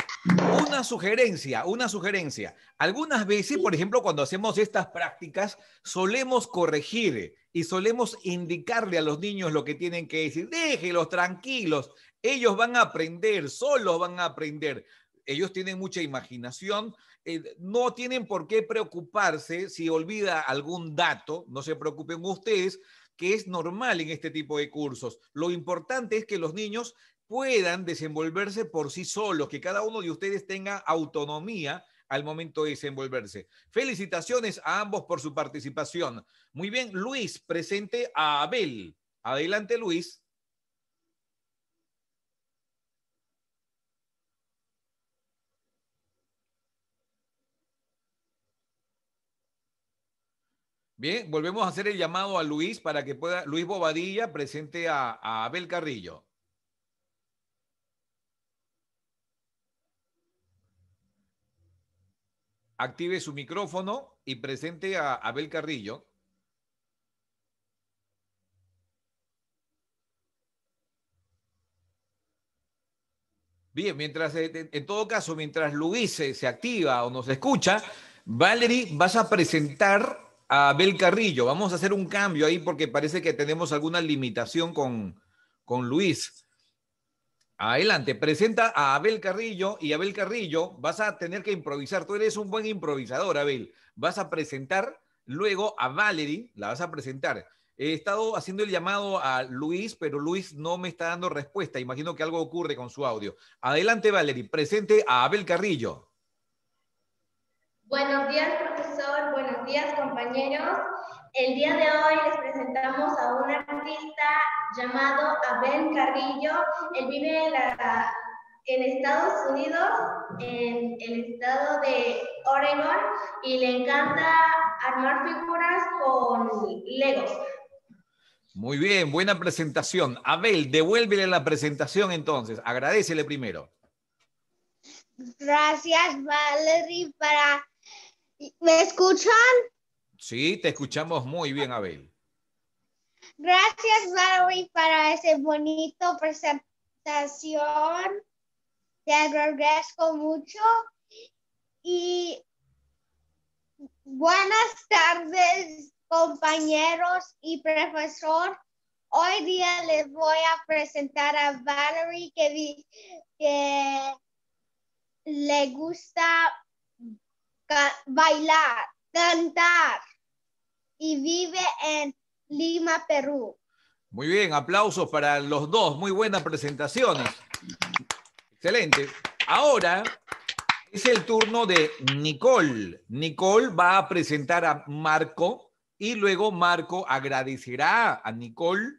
Una sugerencia, una sugerencia. Algunas veces, por ejemplo, cuando hacemos estas prácticas, solemos corregir y solemos indicarle a los niños lo que tienen que decir. Déjelos tranquilos, ellos van a aprender, solos van a aprender ellos tienen mucha imaginación, eh, no tienen por qué preocuparse si olvida algún dato, no se preocupen ustedes, que es normal en este tipo de cursos. Lo importante es que los niños puedan desenvolverse por sí solos, que cada uno de ustedes tenga autonomía al momento de desenvolverse. Felicitaciones a ambos por su participación. Muy bien, Luis, presente a Abel. Adelante, Luis. Bien, volvemos a hacer el llamado a Luis para que pueda, Luis Bobadilla presente a, Abel Carrillo. Active su micrófono y presente a Abel Carrillo. Bien, mientras, eh, en todo caso, mientras Luis se, activa o nos escucha, Valerie, vas a presentar Abel Carrillo. Vamos a hacer un cambio ahí porque parece que tenemos alguna limitación con, Luis. Adelante, presenta a Abel Carrillo y Abel Carrillo, vas a tener que improvisar. Tú eres un buen improvisador, Abel. Vas a presentar luego a Valerie, la vas a presentar. He estado haciendo el llamado a Luis, pero Luis no me está dando respuesta. Imagino que algo ocurre con su audio. Adelante, Valerie, presente a Abel Carrillo. Buenos días, profesor buenos días compañeros. El día de hoy les presentamos a un artista llamado Abel Carrillo. Él vive en, Estados Unidos, en el estado de Oregon, y le encanta armar figuras con Legos. Muy bien, buena presentación. Abel, devuélvele la presentación entonces. Agradecele primero. Gracias, Valerie, para ¿Me escuchan? Sí, te escuchamos muy bien, Abel. Gracias, Valerie, para esa bonita presentación. Te agradezco mucho. Y buenas tardes, compañeros y profesor. Hoy día les voy a presentar a Valerie que, que le gusta bailar, cantar y vive en Lima, Perú. Muy bien, aplausos para los dos, muy buenas presentaciones. Excelente. Ahora es el turno de Nicole. Nicole va a presentar a Marco y luego Marco agradecerá a Nicole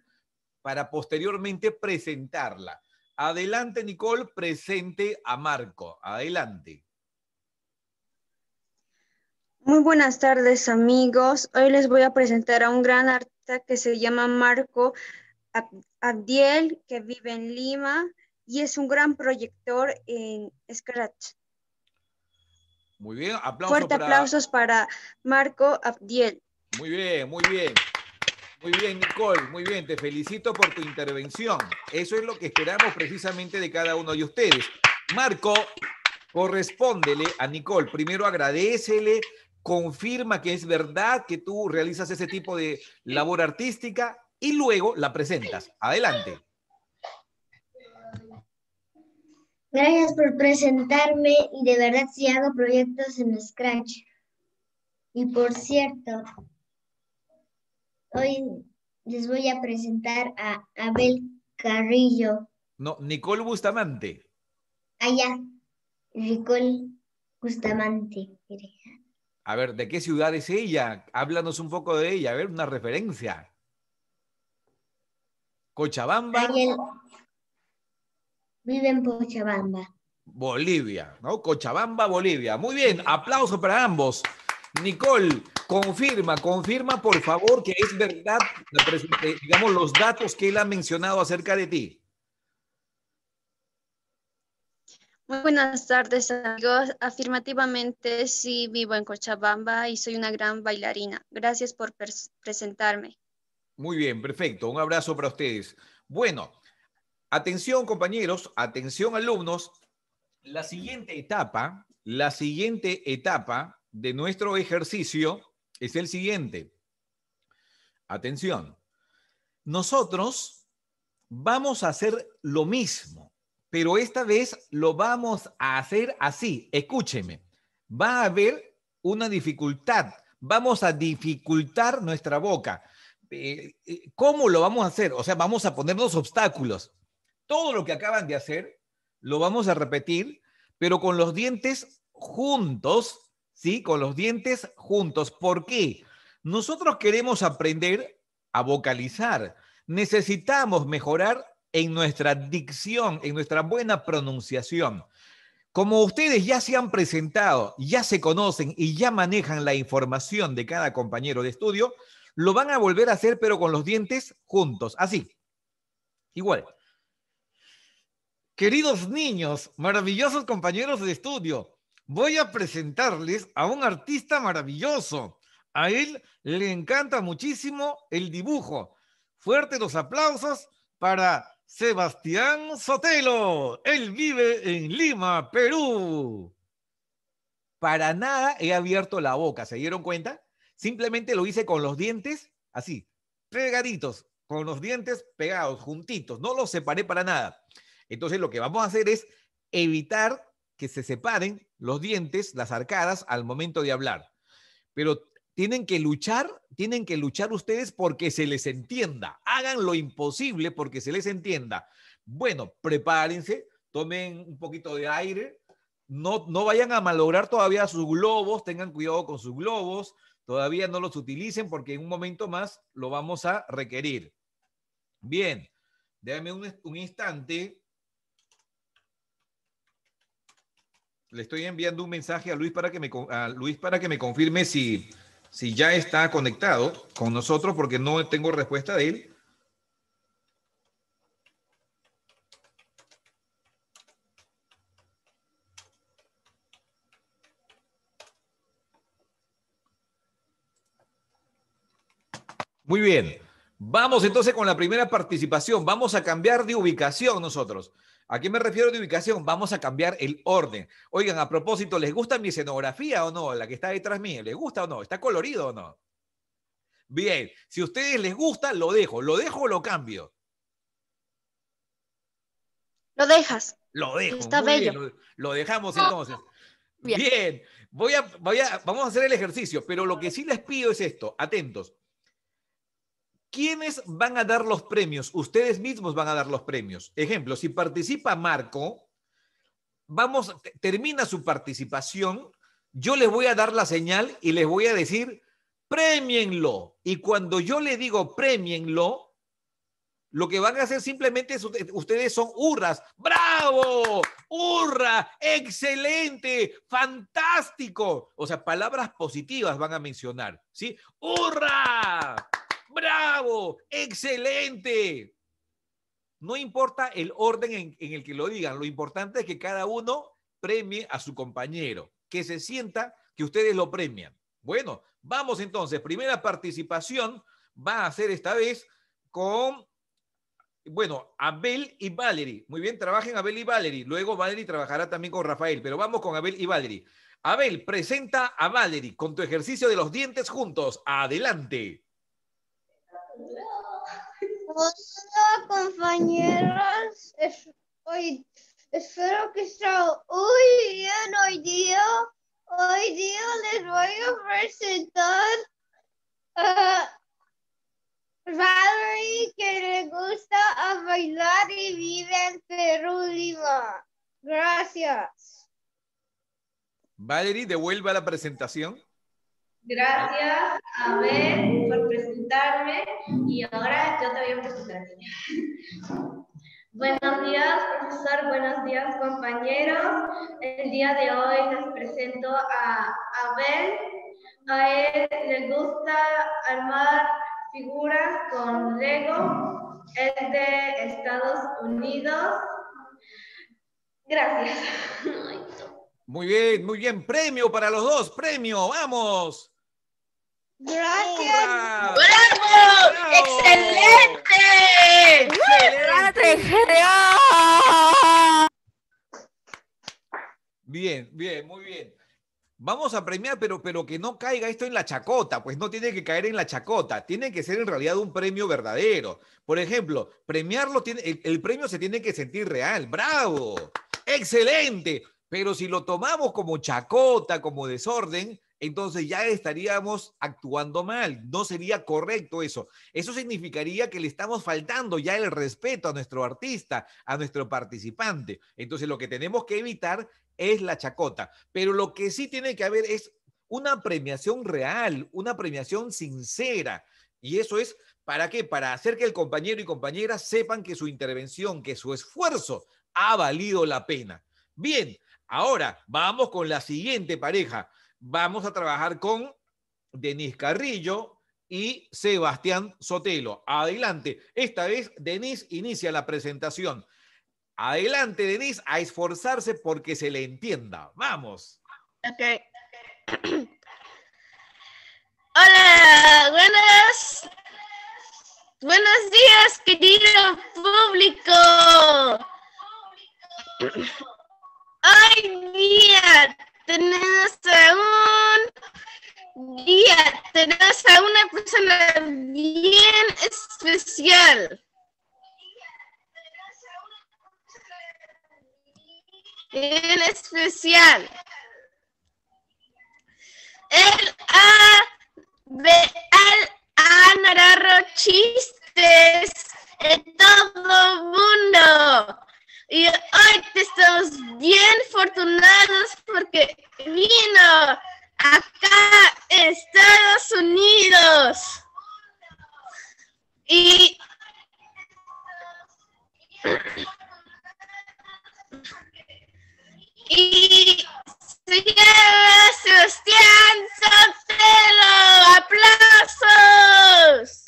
para posteriormente presentarla. Adelante, Nicole, presente a Marco. Adelante. Muy buenas tardes amigos. Hoy les voy a presentar a un gran artista que se llama Marco Abdiel, que vive en Lima y es un gran proyector en Scratch. Muy bien, aplausos. Fuerte aplausos para Marco Abdiel. Muy bien, muy bien. Muy bien, Nicole, muy bien, te felicito por tu intervención. Eso es lo que esperamos precisamente de cada uno de ustedes. Marco, correspóndele a Nicole. Primero agradecele confirma que es verdad que tú realizas ese tipo de labor artística y luego la presentas. Adelante. Gracias por presentarme y de verdad sí hago proyectos en Scratch. Y por cierto, hoy les voy a presentar a Abel Carrillo. No, Nicole Bustamante. Allá, ah, Nicole Bustamante. A ver, ¿de qué ciudad es ella? Háblanos un poco de ella, a ver, una referencia. Cochabamba. Vive en Cochabamba. Bolivia, ¿no? Cochabamba, Bolivia. Muy bien, aplauso para ambos. Nicole, confirma, confirma por favor que es verdad, digamos, los datos que él ha mencionado acerca de ti. Muy buenas tardes amigos. Afirmativamente sí vivo en Cochabamba y soy una gran bailarina. Gracias por presentarme. Muy bien, perfecto. Un abrazo para ustedes. Bueno, atención compañeros, atención alumnos. La siguiente etapa, la siguiente etapa de nuestro ejercicio es el siguiente. Atención. Nosotros vamos a hacer lo mismo pero esta vez lo vamos a hacer así. Escúcheme, va a haber una dificultad. Vamos a dificultar nuestra boca. Eh, eh, ¿Cómo lo vamos a hacer? O sea, vamos a ponernos obstáculos. Todo lo que acaban de hacer lo vamos a repetir, pero con los dientes juntos, ¿sí? Con los dientes juntos. ¿Por qué? Nosotros queremos aprender a vocalizar. Necesitamos mejorar en nuestra dicción, en nuestra buena pronunciación. Como ustedes ya se han presentado, ya se conocen y ya manejan la información de cada compañero de estudio, lo van a volver a hacer pero con los dientes juntos, así. Igual. Queridos niños, maravillosos compañeros de estudio, voy a presentarles a un artista maravilloso. A él le encanta muchísimo el dibujo. Fuerte los aplausos para Sebastián Sotelo. Él vive en Lima, Perú. Para nada he abierto la boca, ¿se dieron cuenta? Simplemente lo hice con los dientes, así, pegaditos, con los dientes pegados, juntitos. No los separé para nada. Entonces lo que vamos a hacer es evitar que se separen los dientes, las arcadas, al momento de hablar. Pero tienen que luchar, tienen que luchar ustedes porque se les entienda. Hagan lo imposible porque se les entienda. Bueno, prepárense, tomen un poquito de aire, no, no vayan a malograr todavía sus globos, tengan cuidado con sus globos, todavía no los utilicen porque en un momento más lo vamos a requerir. Bien, déjame un, instante. Le estoy enviando un mensaje a para que me, a Luis para que me confirme si, si ya está conectado con nosotros, porque no tengo respuesta de él. Muy bien. Vamos entonces con la primera participación. Vamos a cambiar de ubicación nosotros. ¿A qué me refiero de ubicación? Vamos a cambiar el orden. Oigan, a propósito, ¿les gusta mi escenografía o no? La que está detrás mía, ¿les gusta o no? ¿Está colorido o no? Bien, si a ustedes les gusta, lo dejo. ¿Lo dejo o lo cambio? Lo dejas. Lo dejo. Está bello. Lo, dejamos ah, entonces. Bien, bien. Voy a, voy vamos a hacer el ejercicio, pero lo que sí les pido es esto, atentos. ¿Quiénes van a dar los premios? Ustedes mismos van a dar los premios. Ejemplo, si participa Marco, vamos, termina su participación, yo les voy a dar la señal y les voy a decir, premienlo. Y cuando yo le digo premienlo, lo que van a hacer simplemente ustedes son hurras. ¡Bravo! ¡Hurra! ¡Excelente! ¡Fantástico! O sea, palabras positivas van a mencionar, ¿sí? ¡Hurra! bravo, excelente. No importa el orden en, el que lo digan, lo importante es que cada uno premie a su compañero, que se sienta que ustedes lo premian. Bueno, vamos entonces, primera participación va a ser esta vez con, bueno, Abel y Valerie. Muy bien, trabajen Abel y Valerie. Luego Valery trabajará también con Rafael, pero vamos con Abel y Valerie. Abel, presenta a Valerie con tu ejercicio de los dientes juntos. Adelante. Hola compañeros. hoy, espero que estén muy bien hoy día. Hoy día les voy a presentar a Valerie que le gusta a bailar y vive en Perú, Lima. Gracias. Valerie, devuelva la presentación. Gracias a ver por y ahora yo te voy a presentar Buenos días, profesor, buenos días, compañeros. El día de hoy les presento a Abel. A él le gusta armar figuras con Lego. Es de Estados Unidos. Gracias. Muy bien, muy bien. Premio para los dos, premio, vamos. Gracias. ¡Bravo! ¡Excelente! Bien, bien, muy bien. Vamos a premiar, pero, pero que no caiga esto en la chacota, pues no tiene que caer en la chacota, tiene que ser en realidad un premio verdadero. Por ejemplo, premiarlo, tiene, el premio se tiene que sentir real, bravo, excelente, pero si lo tomamos como chacota, como desorden, entonces ya estaríamos actuando mal. No sería correcto eso. Eso significaría que le estamos faltando ya el respeto a nuestro artista, a nuestro participante. Entonces lo que tenemos que evitar es la chacota. Pero lo que sí tiene que haber es una premiación real, una premiación sincera. Y eso es para qué? Para hacer que el compañero y compañera sepan que su intervención, que su esfuerzo ha valido la pena. Bien, ahora vamos con la siguiente pareja vamos a trabajar con Denis Carrillo y Sebastián Sotelo. Adelante. Esta vez Denis inicia la presentación. Adelante, Denis, a esforzarse porque se le entienda. Vamos. Ok. Hola, buenas. Buenos días, querido público. Ay, día tenemos a un día, tenemos a una persona bien especial. Bien especial. Él A. él ha chistes en todo mundo. Y hoy estamos bien fortunados porque vino acá Estados Unidos. Y y se lleva Sebastián Sotelo. ¡Aplausos!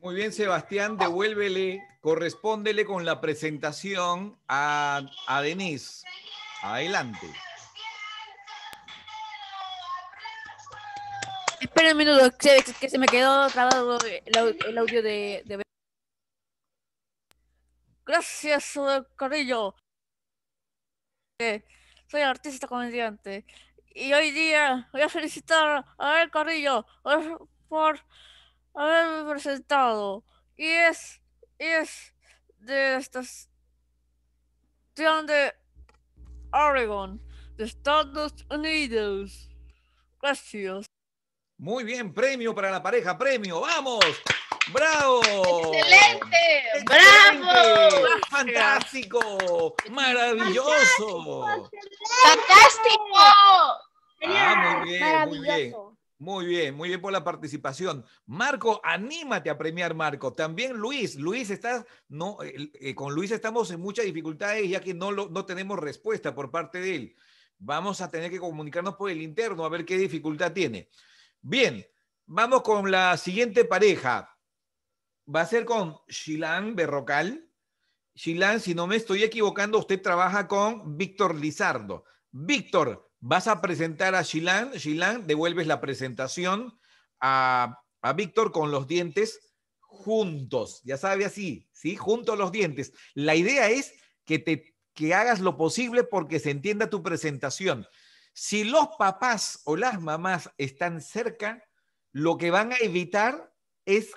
Muy bien, Sebastián, devuélvele Correspondele con la presentación a, a Denise. Adelante. Espera un minuto, que se me quedó trabado el, audio de, Gracias, Carrillo. Eh, soy artista comediante. Y hoy día voy a felicitar a Abel Carrillo eh, por haberme presentado. Y es es de estas de Oregon, de Estados Unidos. Gracias. Muy bien, premio para la pareja, premio, vamos. ¡Bravo! ¡Excelente! ¡Bravo! ¡Fantástico! ¡Maravilloso! ¡Fantástico! Ah, muy bien, muy bien. Muy bien, muy bien por la participación. Marco, anímate a premiar, Marco. También Luis, Luis estás, no, eh, con Luis estamos en muchas dificultades ya que no, no tenemos respuesta por parte de él. Vamos a tener que comunicarnos por el interno a ver qué dificultad tiene. Bien, vamos con la siguiente pareja. Va a ser con Shilan Berrocal. Shilan, si no me estoy equivocando, usted trabaja con Víctor Lizardo. Víctor, Vas a presentar a Shilan, Shilan, devuelves la presentación a, a Víctor con los dientes juntos, ya sabe así, ¿sí? Juntos los dientes. La idea es que, te, que hagas lo posible porque se entienda tu presentación. Si los papás o las mamás están cerca, lo que van a evitar es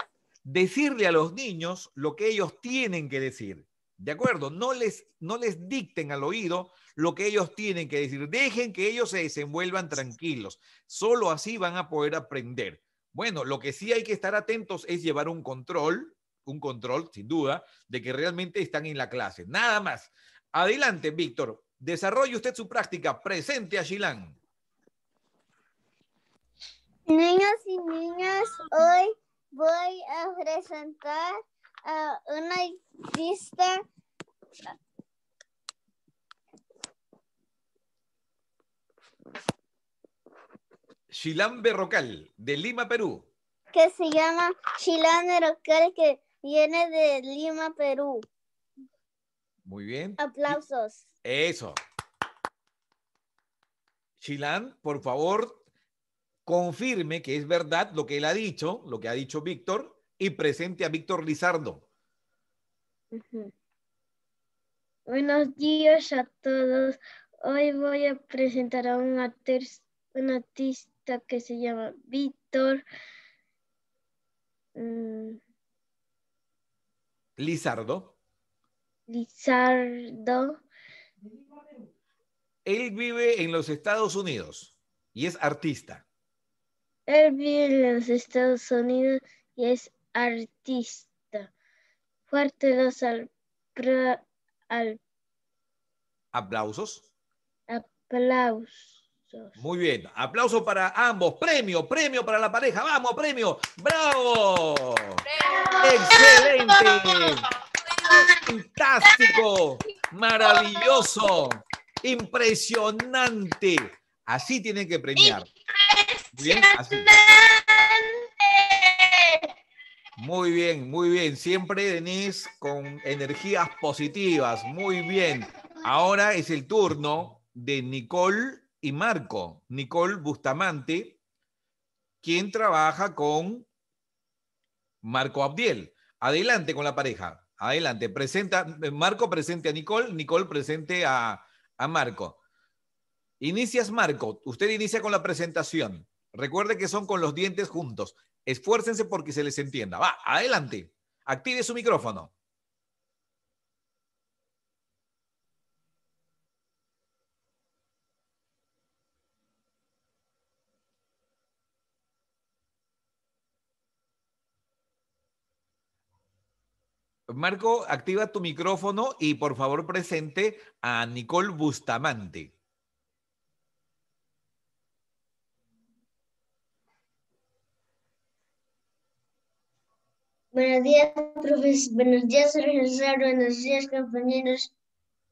decirle a los niños lo que ellos tienen que decir. ¿De acuerdo? No les, no les dicten al oído lo que ellos tienen que decir. Dejen que ellos se desenvuelvan tranquilos. Solo así van a poder aprender. Bueno, lo que sí hay que estar atentos es llevar un control, un control, sin duda, de que realmente están en la clase. Nada más. Adelante, Víctor. Desarrolle usted su práctica. Presente a Shilan. Niños y niñas, hoy voy a presentar a una lista... Chilán Berrocal, de Lima, Perú. Que se llama Chilán Berrocal, que viene de Lima, Perú. Muy bien. Aplausos. Eso. Chilán por favor, confirme que es verdad lo que él ha dicho, lo que ha dicho Víctor, y presente a Víctor Lizardo. Buenos días a todos. Hoy voy a presentar a un, artista que se llama Víctor. Mm, Lizardo. Lizardo. Él vive en los Estados Unidos y es artista. Él vive en los Estados Unidos y es artista. Fuerte los al Aplausos. Aplausos. Muy bien. aplausos para ambos. Premio, premio para la pareja. Vamos, premio. ¡Bravo! ¡Excelente! ¡Fantástico! ¡Maravilloso! ¡Impresionante! Así tienen que premiar. Bien, muy bien, muy bien. Siempre Denise con energías positivas. Muy bien. Ahora es el turno de Nicole y Marco. Nicole Bustamante, quien trabaja con Marco Abdiel. Adelante con la pareja. Adelante. Presenta, Marco presente a Nicole, Nicole presente a, a Marco. Inicias, Marco. Usted inicia con la presentación. Recuerde que son con los dientes juntos. Esfuércense porque se les entienda. Va, adelante. Active su micrófono. Marco, activa tu micrófono y por favor presente a Nicole Bustamante. Buenos días, profesor. Buenos días, profesor. Buenos días, compañeros.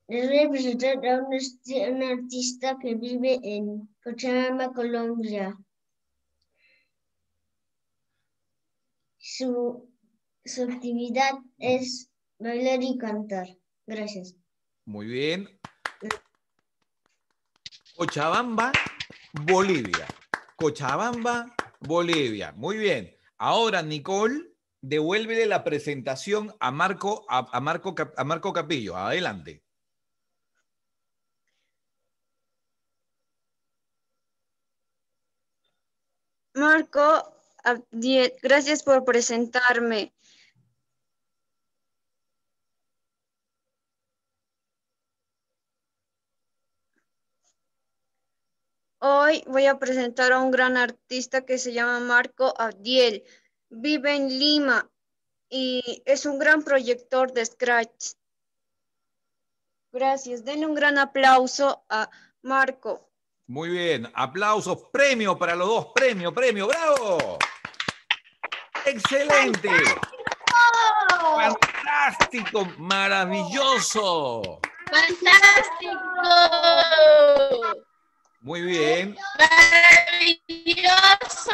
Les voy a presentar a un, artista que vive en Cochabamba, Colombia. su actividad es bailar y cantar. Gracias. Muy bien. Cochabamba, Bolivia. Cochabamba, Bolivia. Muy bien. Ahora, Nicole devuélvele la presentación a Marco, a, Marco, a Marco Capillo. Adelante. Marco, gracias por presentarme. Hoy voy a presentar a un gran artista que se llama Marco Abdiel. Vive en Lima y es un gran proyector de Scratch. Gracias. Denle un gran aplauso a Marco. Muy bien. Aplausos. Premio para los dos. Premio, premio. ¡Bravo! ¡Excelente! ¡Fantástico! ¡Fantástico! ¡Maravilloso! ¡Fantástico! Muy bien. ¡Maravilloso!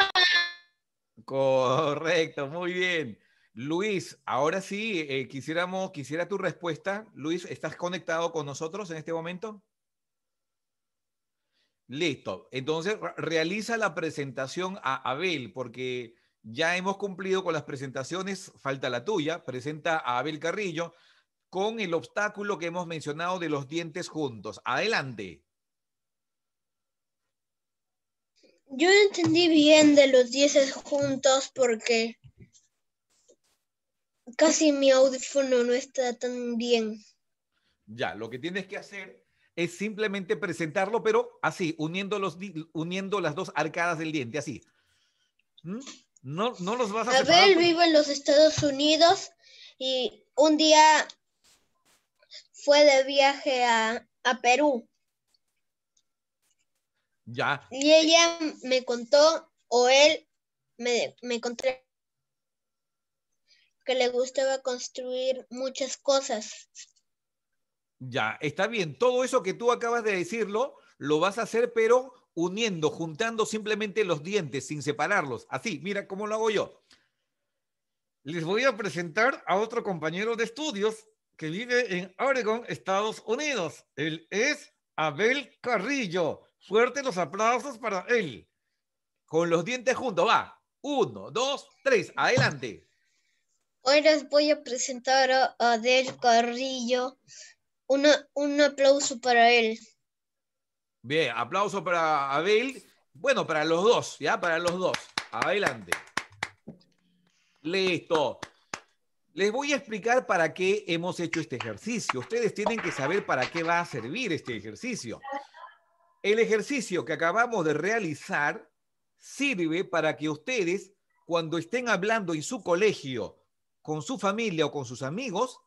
Correcto, muy bien. Luis, ahora sí, eh, quisiéramos, quisiera tu respuesta. Luis, ¿estás conectado con nosotros en este momento? Listo. Entonces, realiza la presentación a Abel, porque ya hemos cumplido con las presentaciones, falta la tuya. Presenta a Abel Carrillo con el obstáculo que hemos mencionado de los dientes juntos. Adelante. Yo entendí bien de los dieces juntos porque casi mi audífono no está tan bien. Ya, lo que tienes que hacer es simplemente presentarlo, pero así, uniendo, los, uniendo las dos arcadas del diente, así. ¿Mm? No, no los vas a Abel vive en los Estados Unidos y un día fue de viaje a, a Perú. Y ella me contó, o él me, me contó que le gustaba construir muchas cosas. Ya, está bien. Todo eso que tú acabas de decirlo, lo vas a hacer, pero uniendo, juntando simplemente los dientes, sin separarlos. Así, mira cómo lo hago yo. Les voy a presentar a otro compañero de estudios que vive en Oregon, Estados Unidos. Él es Abel Carrillo. Fuerte los aplausos para él. Con los dientes juntos, va. Uno, dos, tres, adelante. Hoy les voy a presentar a Adel Carrillo. un aplauso para él. Bien, aplauso para Abel. Bueno, para los dos, ¿ya? Para los dos. Adelante. Listo. Les voy a explicar para qué hemos hecho este ejercicio. Ustedes tienen que saber para qué va a servir este ejercicio. El ejercicio que acabamos de realizar sirve para que ustedes, cuando estén hablando en su colegio, con su familia o con sus amigos,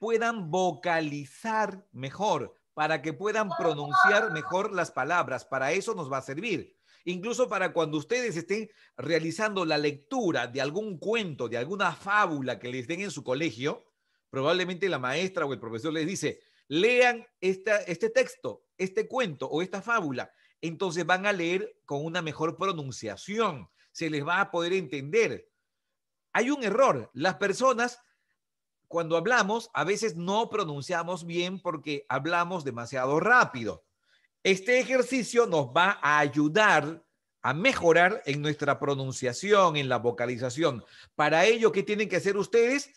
puedan vocalizar mejor, para que puedan pronunciar mejor las palabras. Para eso nos va a servir. Incluso para cuando ustedes estén realizando la lectura de algún cuento, de alguna fábula que les den en su colegio, probablemente la maestra o el profesor les dice, lean esta, este texto, este cuento o esta fábula, entonces van a leer con una mejor pronunciación, se les va a poder entender. Hay un error, las personas cuando hablamos a veces no pronunciamos bien porque hablamos demasiado rápido. Este ejercicio nos va a ayudar a mejorar en nuestra pronunciación, en la vocalización. Para ello, ¿qué tienen que hacer ustedes?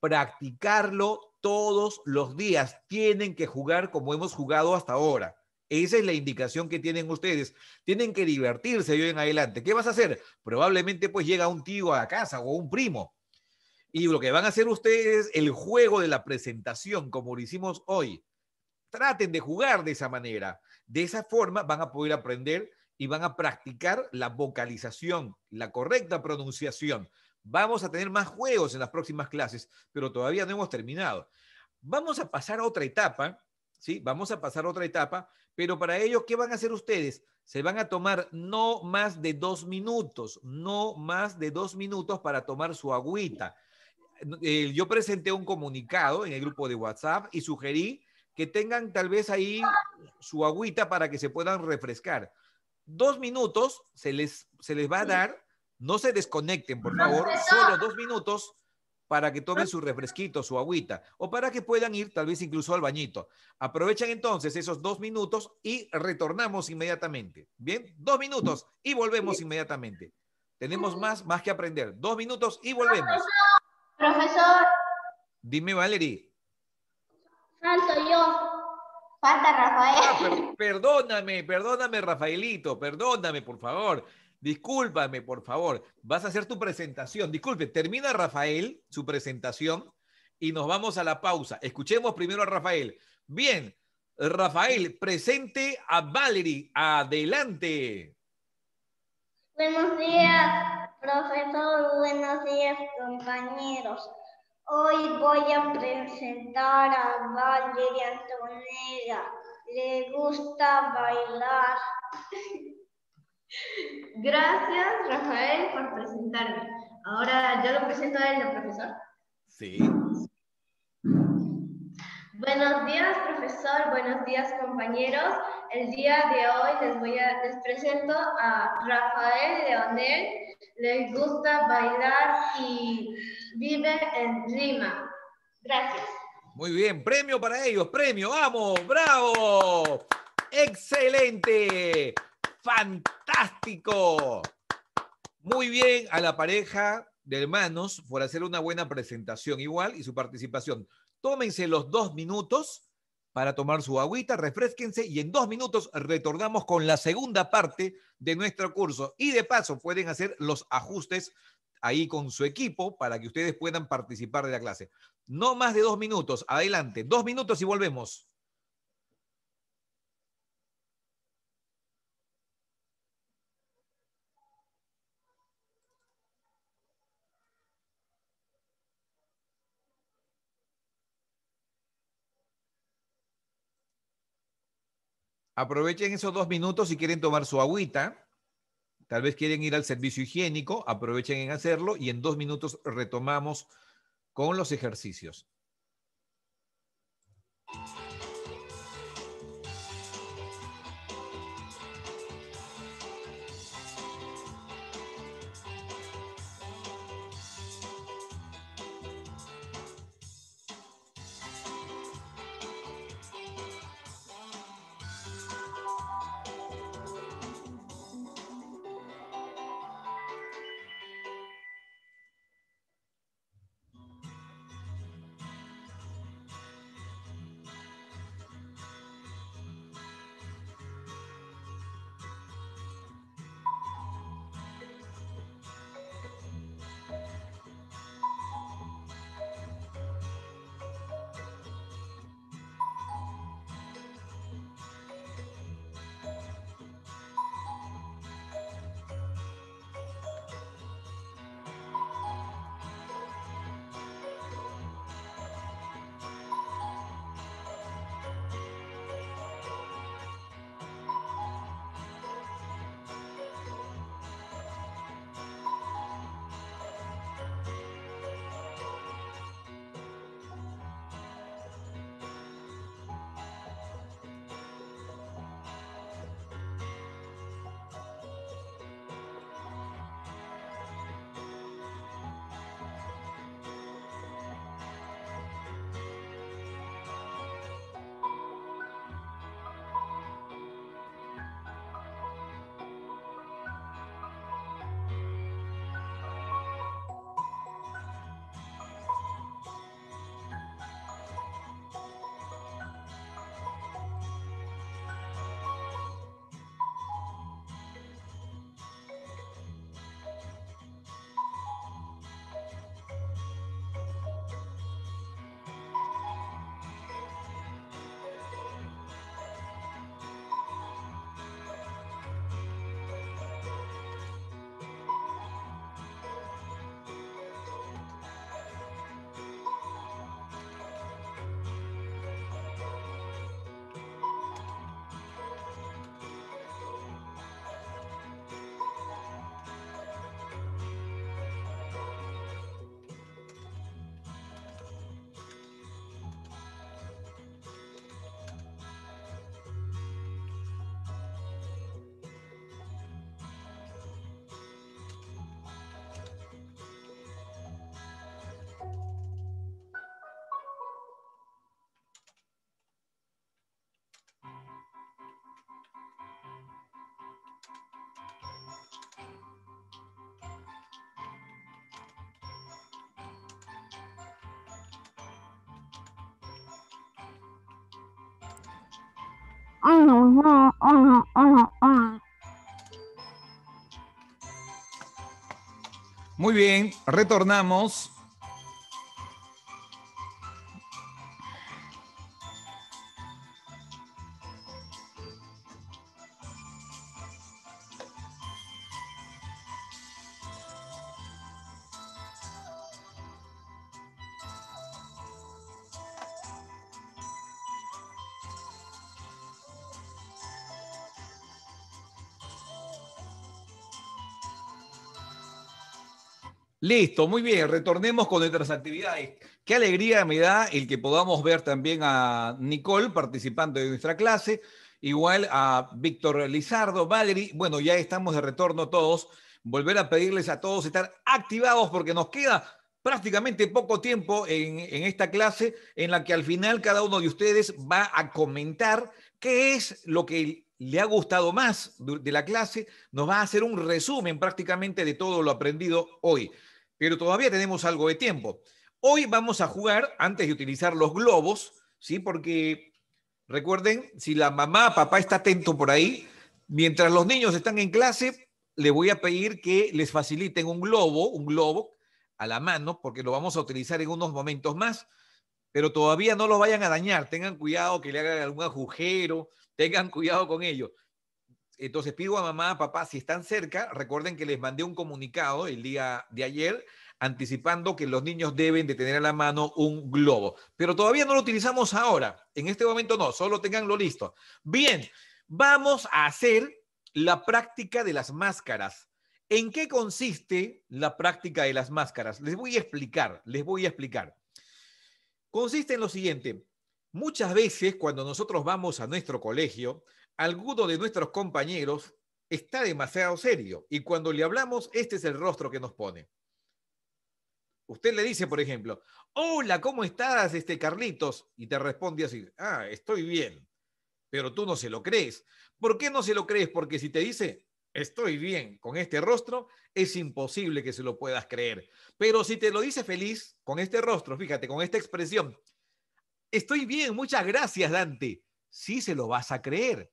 Practicarlo todos los días. Tienen que jugar como hemos jugado hasta ahora. Esa es la indicación que tienen ustedes. Tienen que divertirse hoy en adelante. ¿Qué vas a hacer? Probablemente pues llega un tío a casa o un primo. Y lo que van a hacer ustedes es el juego de la presentación, como lo hicimos hoy. Traten de jugar de esa manera. De esa forma van a poder aprender y van a practicar la vocalización, la correcta pronunciación. Vamos a tener más juegos en las próximas clases, pero todavía no hemos terminado. Vamos a pasar a otra etapa, ¿sí? Vamos a pasar a otra etapa, pero para ello, ¿qué van a hacer ustedes? Se van a tomar no más de dos minutos, no más de dos minutos para tomar su agüita. Eh, yo presenté un comunicado en el grupo de WhatsApp y sugerí que tengan tal vez ahí su agüita para que se puedan refrescar. Dos minutos se les, se les va a dar no se desconecten, por favor, solo dos minutos para que tomen su refresquito, su agüita, o para que puedan ir tal vez incluso al bañito. Aprovechan entonces esos dos minutos y retornamos inmediatamente. Bien, dos minutos y volvemos inmediatamente. Tenemos más, más que aprender. Dos minutos y volvemos. Profesor. Dime, Valerie. Falto yo. Falta Rafael. Ah, perdóname, perdóname, Rafaelito, perdóname, por favor. Discúlpame, por favor, vas a hacer tu presentación. Disculpe, termina Rafael su presentación y nos vamos a la pausa. Escuchemos primero a Rafael. Bien, Rafael, presente a Valerie. Adelante. Buenos días, profesor. Buenos días, compañeros. Hoy voy a presentar a Valerie Antonella. Le gusta bailar. Gracias, Rafael, por presentarme. Ahora yo lo presento a él, ¿no, profesor? Sí. Buenos días, profesor. Buenos días, compañeros. El día de hoy les voy a les presento a Rafael Leonel. Les gusta bailar y vive en Lima. Gracias. Muy bien, premio para ellos, premio, vamos, bravo. Excelente. Fantástico. Muy bien a la pareja de hermanos por hacer una buena presentación igual y su participación. Tómense los dos minutos para tomar su agüita, refresquense y en dos minutos retornamos con la segunda parte de nuestro curso. Y de paso pueden hacer los ajustes ahí con su equipo para que ustedes puedan participar de la clase. No más de dos minutos, adelante, dos minutos y volvemos. Aprovechen esos dos minutos si quieren tomar su agüita. Tal vez quieren ir al servicio higiénico, aprovechen en hacerlo y en dos minutos retomamos con los ejercicios. Muy bien, retornamos. Listo, muy bien, retornemos con nuestras actividades. Qué alegría me da el que podamos ver también a Nicole participando de nuestra clase, igual a Víctor Lizardo, Valerie. Bueno, ya estamos de retorno todos. Volver a pedirles a todos estar activados porque nos queda prácticamente poco tiempo en esta clase en la que al final cada uno de ustedes va a comentar qué es lo que le ha gustado más de la clase, nos va a hacer un resumen prácticamente de todo lo aprendido hoy pero todavía tenemos algo de tiempo. Hoy vamos a jugar antes de utilizar los globos, ¿sí? Porque recuerden, si la mamá, papá está atento por ahí, mientras los niños están en clase, le voy a pedir que les faciliten un globo, un globo a la mano, porque lo vamos a utilizar en unos momentos más, pero todavía no lo vayan a dañar, tengan cuidado que le hagan algún agujero, tengan cuidado con ello. Entonces pido a mamá, papá, si están cerca, recuerden que les mandé un comunicado el día de ayer anticipando que los niños deben de tener a la mano un globo. Pero todavía no lo utilizamos ahora. En este momento no, solo tenganlo listo. Bien, vamos a hacer la práctica de las máscaras. ¿En qué consiste la práctica de las máscaras? Les voy a explicar, les voy a explicar. Consiste en lo siguiente. Muchas veces cuando nosotros vamos a nuestro colegio, alguno de nuestros compañeros está demasiado serio y cuando le hablamos, este es el rostro que nos pone. Usted le dice, por ejemplo, hola, ¿cómo estás, este Carlitos? Y te responde así, ah, estoy bien, pero tú no se lo crees. ¿Por qué no se lo crees? Porque si te dice, estoy bien con este rostro, es imposible que se lo puedas creer. Pero si te lo dice feliz con este rostro, fíjate, con esta expresión, estoy bien, muchas gracias, Dante, sí se lo vas a creer.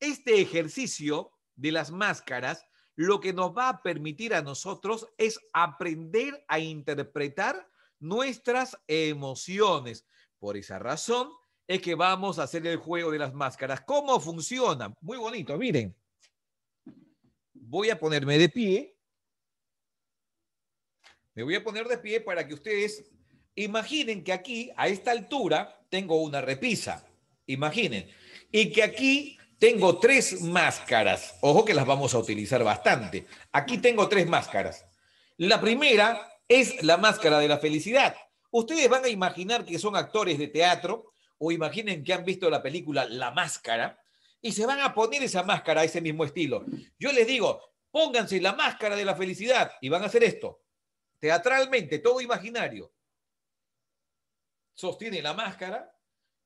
Este ejercicio de las máscaras lo que nos va a permitir a nosotros es aprender a interpretar nuestras emociones. Por esa razón es que vamos a hacer el juego de las máscaras. ¿Cómo funciona? Muy bonito, miren. Voy a ponerme de pie. Me voy a poner de pie para que ustedes imaginen que aquí, a esta altura, tengo una repisa. Imaginen. Y que aquí tengo tres máscaras. Ojo que las vamos a utilizar bastante. Aquí tengo tres máscaras. La primera es la máscara de la felicidad. Ustedes van a imaginar que son actores de teatro o imaginen que han visto la película La Máscara y se van a poner esa máscara, ese mismo estilo. Yo les digo, pónganse la máscara de la felicidad y van a hacer esto. Teatralmente, todo imaginario. Sostiene la máscara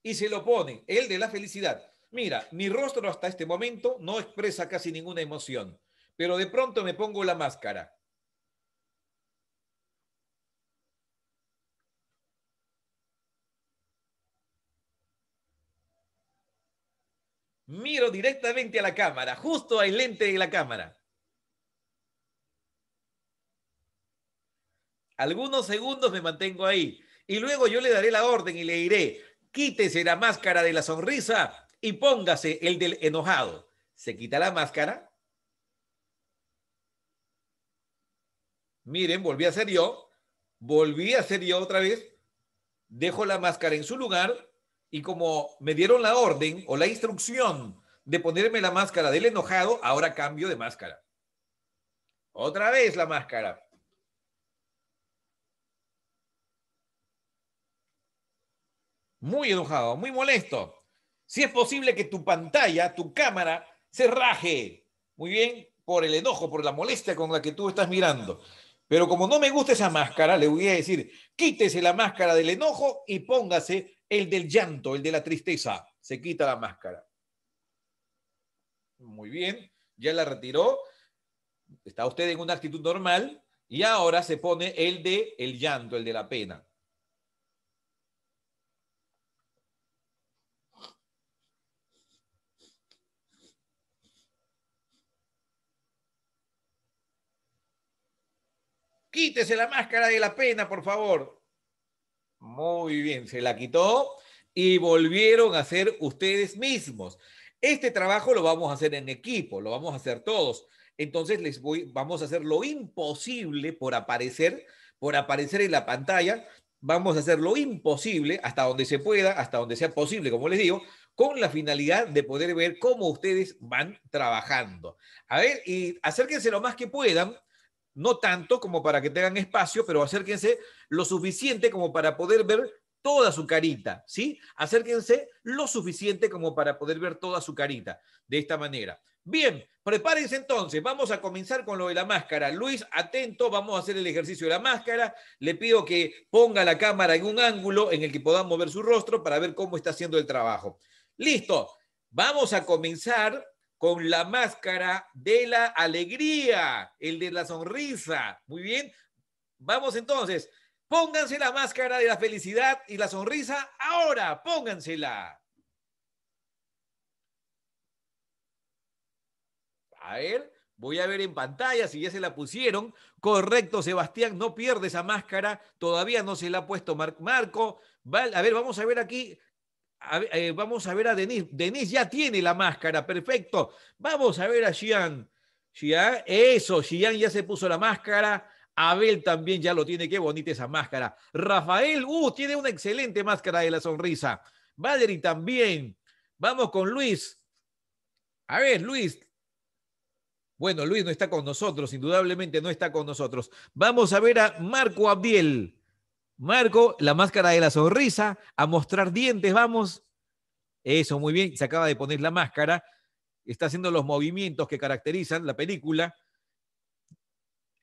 y se lo pone. el de la felicidad. Mira, mi rostro hasta este momento no expresa casi ninguna emoción, pero de pronto me pongo la máscara. Miro directamente a la cámara, justo al lente de la cámara. Algunos segundos me mantengo ahí y luego yo le daré la orden y le diré, quítese la máscara de la sonrisa y póngase el del enojado. Se quita la máscara. Miren, volví a ser yo. Volví a ser yo otra vez. Dejo la máscara en su lugar y como me dieron la orden o la instrucción de ponerme la máscara del enojado, ahora cambio de máscara. Otra vez la máscara. Muy enojado, muy molesto. Si es posible que tu pantalla, tu cámara, se raje. Muy bien, por el enojo, por la molestia con la que tú estás mirando. Pero como no me gusta esa máscara, le voy a decir, quítese la máscara del enojo y póngase el del llanto, el de la tristeza. Se quita la máscara. Muy bien, ya la retiró. Está usted en una actitud normal y ahora se pone el de el llanto, el de la pena. quítese la máscara de la pena, por favor. Muy bien, se la quitó y volvieron a ser ustedes mismos. Este trabajo lo vamos a hacer en equipo, lo vamos a hacer todos. Entonces les voy, vamos a hacer lo imposible por aparecer, por aparecer en la pantalla. Vamos a hacer lo imposible hasta donde se pueda, hasta donde sea posible, como les digo, con la finalidad de poder ver cómo ustedes van trabajando. A ver, y acérquense lo más que puedan no tanto como para que tengan espacio, pero acérquense lo suficiente como para poder ver toda su carita, ¿sí? Acérquense lo suficiente como para poder ver toda su carita, de esta manera. Bien, prepárense entonces, vamos a comenzar con lo de la máscara. Luis, atento, vamos a hacer el ejercicio de la máscara. Le pido que ponga la cámara en un ángulo en el que podamos ver su rostro para ver cómo está haciendo el trabajo. Listo, vamos a comenzar con la máscara de la alegría, el de la sonrisa. Muy bien, vamos entonces. Pónganse la máscara de la felicidad y la sonrisa ahora, póngansela. A ver, voy a ver en pantalla si ya se la pusieron. Correcto, Sebastián, no pierde esa máscara. Todavía no se la ha puesto Marco. a ver, vamos a ver aquí eh, vamos a ver a Denis. Denis ya tiene la máscara, perfecto. Vamos a ver a Xian. eso, Xian ya se puso la máscara. Abel también ya lo tiene, qué bonita esa máscara. Rafael, uh, tiene una excelente máscara de la sonrisa. Valerie también. Vamos con Luis. A ver, Luis. Bueno, Luis no está con nosotros, indudablemente no está con nosotros. Vamos a ver a Marco Abdiel. Marco, la máscara de la sonrisa, a mostrar dientes, vamos. Eso, muy bien, se acaba de poner la máscara, está haciendo los movimientos que caracterizan la película.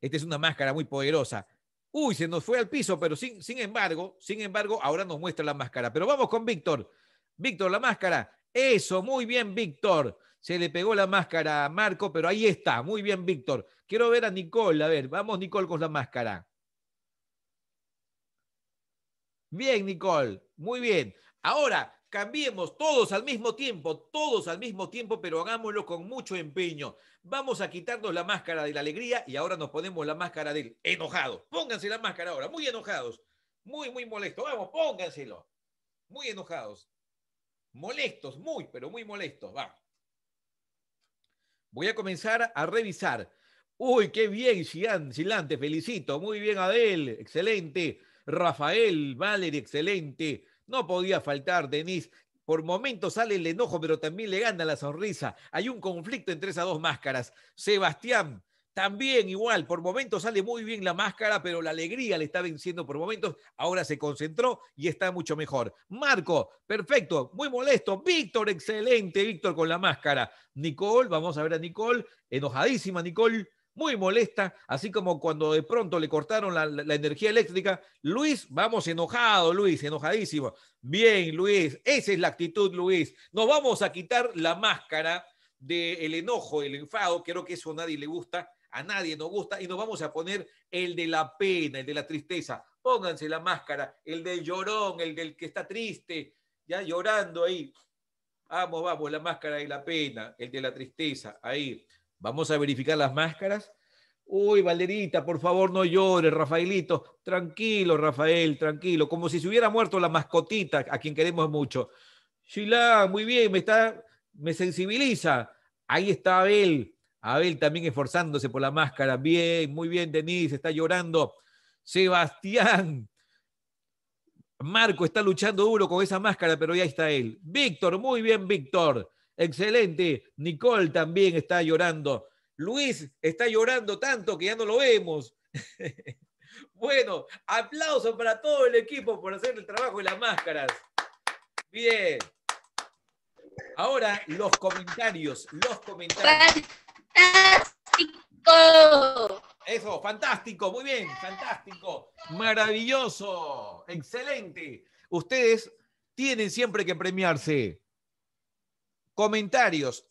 Esta es una máscara muy poderosa. Uy, se nos fue al piso, pero sin, sin embargo, sin embargo, ahora nos muestra la máscara. Pero vamos con Víctor. Víctor, la máscara. Eso, muy bien, Víctor. Se le pegó la máscara a Marco, pero ahí está. Muy bien, Víctor. Quiero ver a Nicole. A ver, vamos, Nicole, con la máscara. Bien, Nicole, muy bien. Ahora, cambiemos todos al mismo tiempo, todos al mismo tiempo, pero hagámoslo con mucho empeño. Vamos a quitarnos la máscara de la alegría y ahora nos ponemos la máscara del enojado. Pónganse la máscara ahora, muy enojados, muy, muy molestos. Vamos, pónganselo. Muy enojados. Molestos, muy, pero muy molestos. Va. Voy a comenzar a revisar. Uy, qué bien, Silante. felicito. Muy bien, Adel, excelente. Rafael, Valer, excelente. No podía faltar, Denis, Por momentos sale el enojo, pero también le gana la sonrisa. Hay un conflicto entre esas dos máscaras. Sebastián, también igual, por momentos sale muy bien la máscara, pero la alegría le está venciendo por momentos. Ahora se concentró y está mucho mejor. Marco, perfecto, muy molesto. Víctor, excelente, Víctor con la máscara. Nicole, vamos a ver a Nicole, enojadísima Nicole muy molesta, así como cuando de pronto le cortaron la, energía eléctrica. Luis, vamos enojado, Luis, enojadísimo. Bien, Luis, esa es la actitud, Luis. Nos vamos a quitar la máscara del enojo, el enfado, creo que eso a nadie le gusta, a nadie nos gusta, y nos vamos a poner el de la pena, el de la tristeza. Pónganse la máscara, el del llorón, el del que está triste, ya llorando ahí. Vamos, vamos, la máscara de la pena, el de la tristeza, ahí. Vamos a verificar las máscaras. Uy, Valerita, por favor no llores, Rafaelito. Tranquilo, Rafael, tranquilo. Como si se hubiera muerto la mascotita a quien queremos mucho. Sheila, muy bien, me, está, me sensibiliza. Ahí está Abel. Abel también esforzándose por la máscara. Bien, muy bien, Denise, está llorando. Sebastián. Marco está luchando duro con esa máscara, pero ya está él. Víctor, muy bien, Víctor. Excelente. Nicole también está llorando. Luis está llorando tanto que ya no lo vemos. bueno, aplauso para todo el equipo por hacer el trabajo de las máscaras. Bien. Ahora los comentarios, los comentarios. Fantástico. Eso, fantástico, muy bien, fantástico, maravilloso, excelente. Ustedes tienen siempre que premiarse. Comentarios.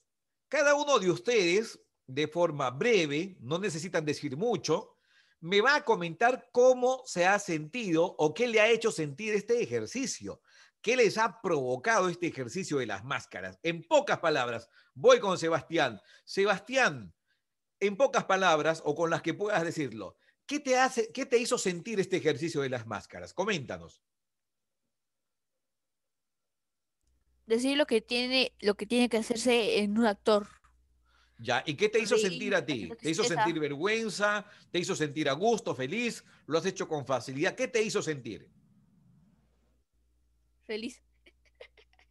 Cada uno de ustedes, de forma breve, no necesitan decir mucho, me va a comentar cómo se ha sentido o qué le ha hecho sentir este ejercicio. ¿Qué les ha provocado este ejercicio de las máscaras? En pocas palabras, voy con Sebastián. Sebastián, en pocas palabras o con las que puedas decirlo, ¿qué te, hace, qué te hizo sentir este ejercicio de las máscaras? Coméntanos. decir lo que tiene, lo que tiene que hacerse en un actor. Ya, ¿y qué te hizo sentir a ti? ¿Te hizo sentir vergüenza? ¿Te hizo sentir a gusto, feliz? ¿Lo has hecho con facilidad? ¿Qué te hizo sentir? Feliz.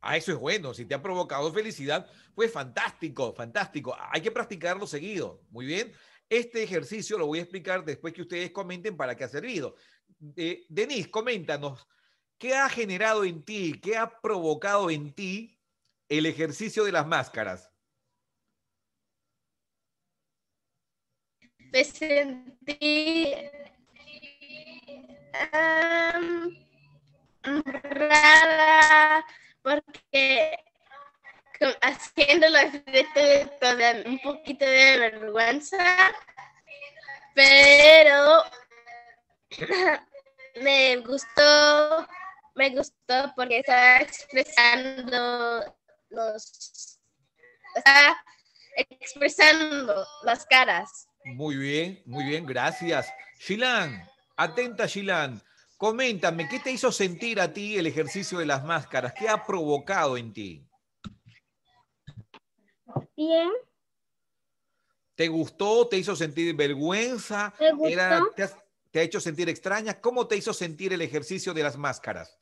Ah, eso es bueno. Si te ha provocado felicidad, pues fantástico, fantástico. Hay que practicarlo seguido. Muy bien. Este ejercicio lo voy a explicar después que ustedes comenten para qué ha servido. Eh, Denise, coméntanos, ¿Qué ha generado en ti, qué ha provocado en ti el ejercicio de las máscaras? Me sentí rara porque haciéndolo frente un poquito de vergüenza, pero me gustó me gustó porque estaba expresando los... expresando las caras. Muy bien, muy bien, gracias. Shilan, atenta Shilan, coméntame, ¿qué te hizo sentir a ti el ejercicio de las máscaras? ¿Qué ha provocado en ti? Bien. ¿Te gustó? ¿Te hizo sentir vergüenza? ¿Te ha hecho sentir extraña? ¿Cómo te hizo sentir el ejercicio de las máscaras?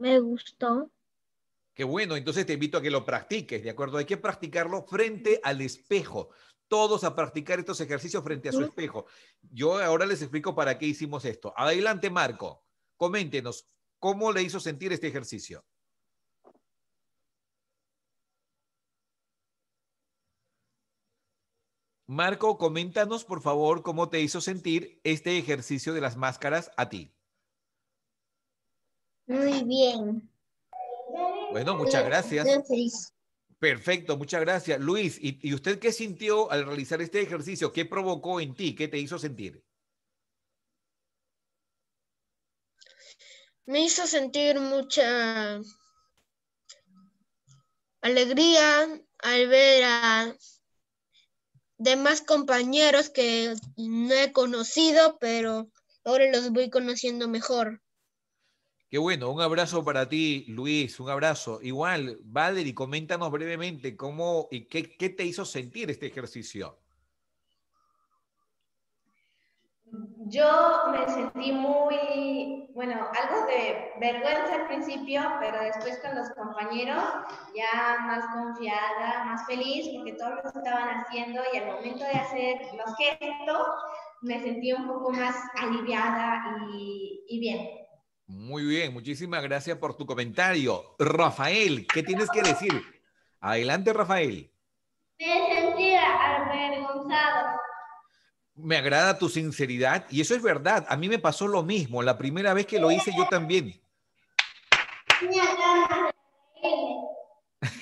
Me gustó. Qué bueno, entonces te invito a que lo practiques, ¿de acuerdo? Hay que practicarlo frente al espejo. Todos a practicar estos ejercicios frente a su espejo. Yo ahora les explico para qué hicimos esto. Adelante, Marco. Coméntenos, ¿cómo le hizo sentir este ejercicio? Marco, coméntanos, por favor, cómo te hizo sentir este ejercicio de las máscaras a ti. Muy bien. Bueno, muchas gracias. Perfecto, muchas gracias. Luis, ¿y, ¿y, usted qué sintió al realizar este ejercicio? ¿Qué provocó en ti? ¿Qué te hizo sentir? Me hizo sentir mucha alegría al ver a demás compañeros que no he conocido, pero ahora los voy conociendo mejor. Qué bueno, un abrazo para ti, Luis, un abrazo. Igual, Valery, coméntanos brevemente cómo y qué, te hizo sentir este ejercicio. Yo me sentí muy, bueno, algo de vergüenza al principio, pero después con los compañeros ya más confiada, más feliz, porque todos lo estaban haciendo y al momento de hacer los gestos me sentí un poco más aliviada y bien. Muy bien, muchísimas gracias por tu comentario. Rafael, ¿qué tienes que decir? Adelante, Rafael. Me sentía avergonzado. Me agrada tu sinceridad y eso es verdad. A mí me pasó lo mismo. La primera vez que lo hice yo también.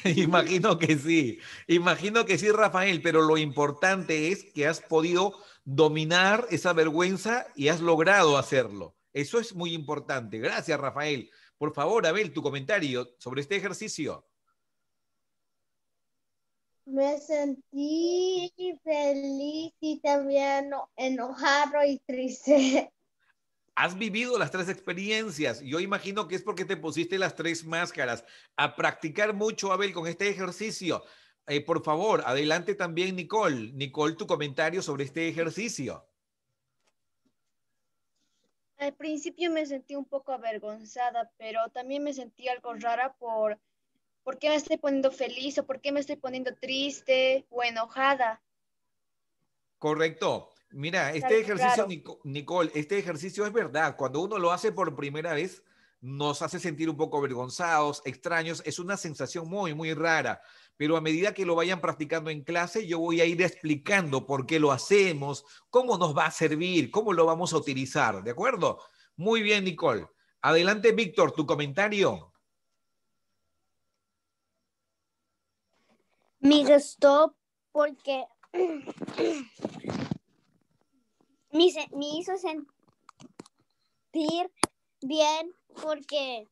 Imagino que sí, imagino que sí, Rafael, pero lo importante es que has podido dominar esa vergüenza y has logrado hacerlo. Eso es muy importante. Gracias, Rafael. Por favor, Abel, tu comentario sobre este ejercicio. Me sentí feliz y también enojado y triste. Has vivido las tres experiencias. Yo imagino que es porque te pusiste las tres máscaras. A practicar mucho, Abel, con este ejercicio. Eh, por favor, adelante también, Nicole. Nicole, tu comentario sobre este ejercicio. Al principio me sentí un poco avergonzada, pero también me sentí algo rara por por qué me estoy poniendo feliz o por qué me estoy poniendo triste o enojada. Correcto. Mira, este ejercicio, Nicole, este ejercicio es verdad. Cuando uno lo hace por primera vez, nos hace sentir un poco avergonzados, extraños. Es una sensación muy, muy rara pero a medida que lo vayan practicando en clase, yo voy a ir explicando por qué lo hacemos, cómo nos va a servir, cómo lo vamos a utilizar, ¿de acuerdo? Muy bien, Nicole. Adelante, Víctor, tu comentario. Me gustó porque me, hizo sentir bien porque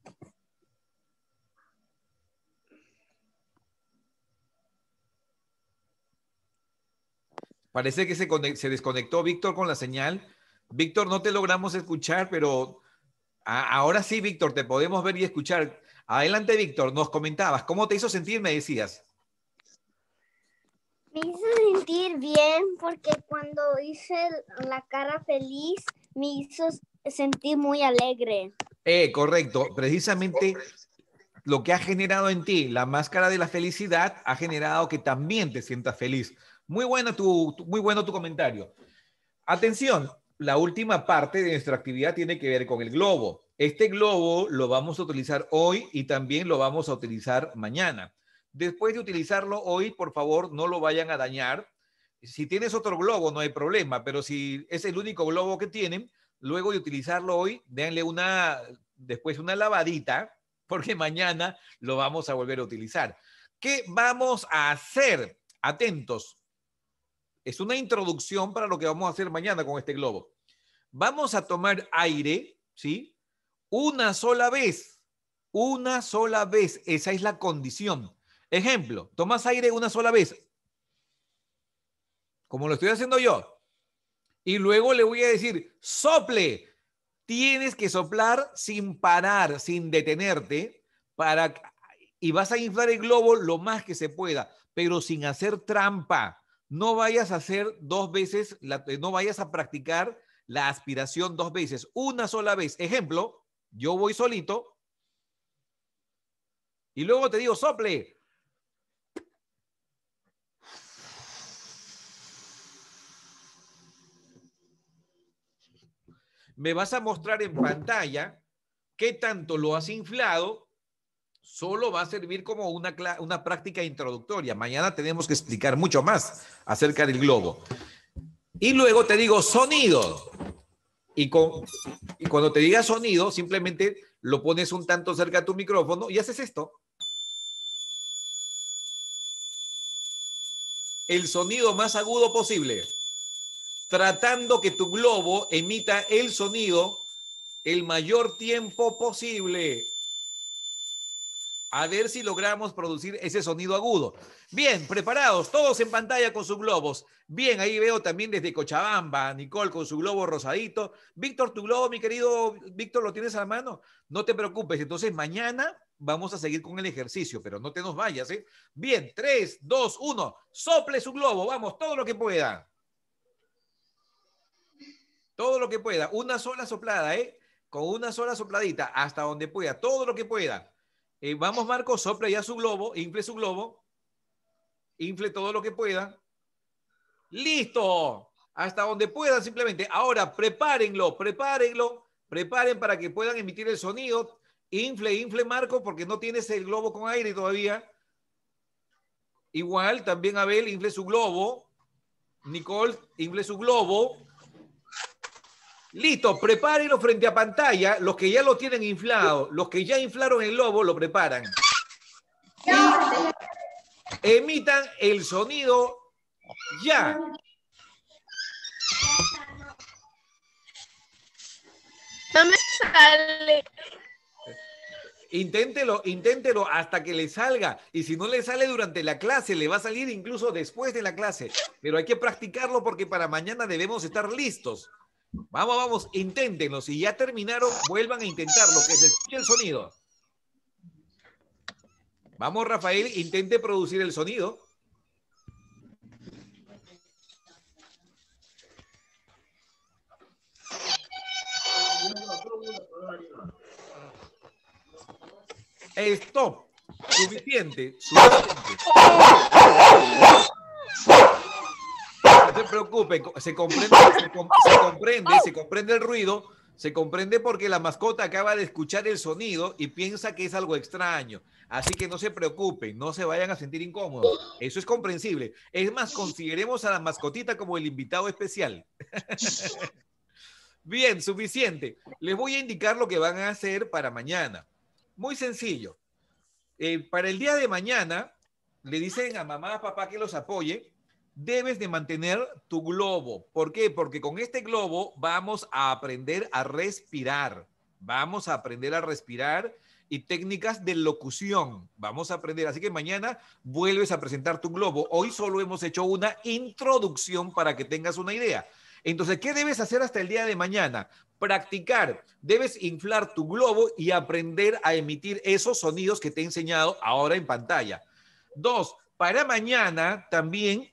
Parece que se, desconectó Víctor con la señal. Víctor, no te logramos escuchar, pero ahora sí, Víctor, te podemos ver y escuchar. Adelante, Víctor, nos comentabas, ¿cómo te hizo sentir, me decías? Me hizo sentir bien porque cuando hice la cara feliz, me hizo sentir muy alegre. Eh, correcto, precisamente lo que ha generado en ti la máscara de la felicidad ha generado que también te sientas feliz. Muy, bueno muy bueno tu comentario. Atención, la última parte de nuestra actividad tiene que ver con el globo. Este globo lo vamos a utilizar hoy y también lo vamos a utilizar mañana. Después de utilizarlo hoy, por favor, no lo vayan a dañar. Si tienes otro globo, no hay problema, pero si es el único globo que tienen, luego de utilizarlo hoy, denle una, después una lavadita, porque mañana lo vamos a volver a utilizar. ¿Qué vamos a hacer? Atentos, es una introducción para lo que vamos a hacer mañana con este globo. Vamos a tomar aire, ¿sí? Una sola vez, una sola vez, esa es la condición. Ejemplo, tomas aire una sola vez, como lo estoy haciendo yo, y luego le voy a decir, sople, tienes que soplar sin parar, sin detenerte, para, y vas a inflar el globo lo más que se pueda, pero sin hacer trampa no vayas a hacer dos veces, eh, no vayas a practicar la aspiración dos veces, una sola vez. Ejemplo, yo voy solito y luego te digo, sople. Me vas a mostrar en pantalla qué tanto lo has inflado solo va a servir como una, práctica introductoria. Mañana tenemos que explicar mucho más acerca del globo. Y luego te digo sonido. Y, con, cuando te diga sonido, simplemente lo pones un tanto cerca de tu micrófono y haces esto. El sonido más agudo posible, tratando que tu globo emita el sonido el mayor tiempo posible a ver si logramos producir ese sonido agudo. Bien, preparados, todos en pantalla con sus globos. Bien, ahí veo también desde Cochabamba, Nicole con su globo rosadito. Víctor, tu globo, mi querido Víctor, ¿lo tienes a la mano? No te preocupes, entonces mañana vamos a seguir con el ejercicio, pero no te nos vayas, ¿eh? Bien, tres, dos, uno, sople su globo, vamos, todo lo que pueda. Todo lo que pueda, una sola soplada, ¿eh? Con una sola sopladita, hasta donde pueda, todo lo que pueda. Eh, vamos, Marco, sopla ya su globo, infle su globo, infle todo lo que pueda. ¡Listo! Hasta donde puedan, simplemente. Ahora, prepárenlo, prepárenlo, preparen para que puedan emitir el sonido. Infle, infle, Marco, porque no tienes el globo con aire todavía. Igual, también Abel infle su globo. Nicole infle su globo. Listo, prepárenlo frente a pantalla. Los que ya lo tienen inflado, los que ya inflaron el lobo, lo preparan. emitan el sonido ya. No me sale. Inténtelo, inténtelo hasta que le salga. Y si no le sale durante la clase, le va a salir incluso después de la clase. Pero hay que practicarlo porque para mañana debemos estar listos. Vamos, vamos, inténtenlo. Si ya terminaron, vuelvan a intentarlo, que se escuche el sonido. Vamos, Rafael, intente producir el sonido. Stop. Suficiente, suficiente se preocupen, se comprende, se, comprende, se comprende el ruido, se comprende porque la mascota acaba de escuchar el sonido y piensa que es algo extraño. Así que no se preocupen, no se vayan a sentir incómodos. Eso es comprensible. Es más, consideremos a la mascotita como el invitado especial. Bien, suficiente. Les voy a indicar lo que van a hacer para mañana. Muy sencillo. Eh, para el día de mañana, le dicen a mamá, papá que los apoye debes de mantener tu globo. ¿Por qué? Porque con este globo vamos a aprender a respirar. Vamos a aprender a respirar y técnicas de locución. Vamos a aprender. Así que mañana vuelves a presentar tu globo. Hoy solo hemos hecho una introducción para que tengas una idea. Entonces, ¿qué debes hacer hasta el día de mañana? Practicar. Debes inflar tu globo y aprender a emitir esos sonidos que te he enseñado ahora en pantalla. Dos, para mañana también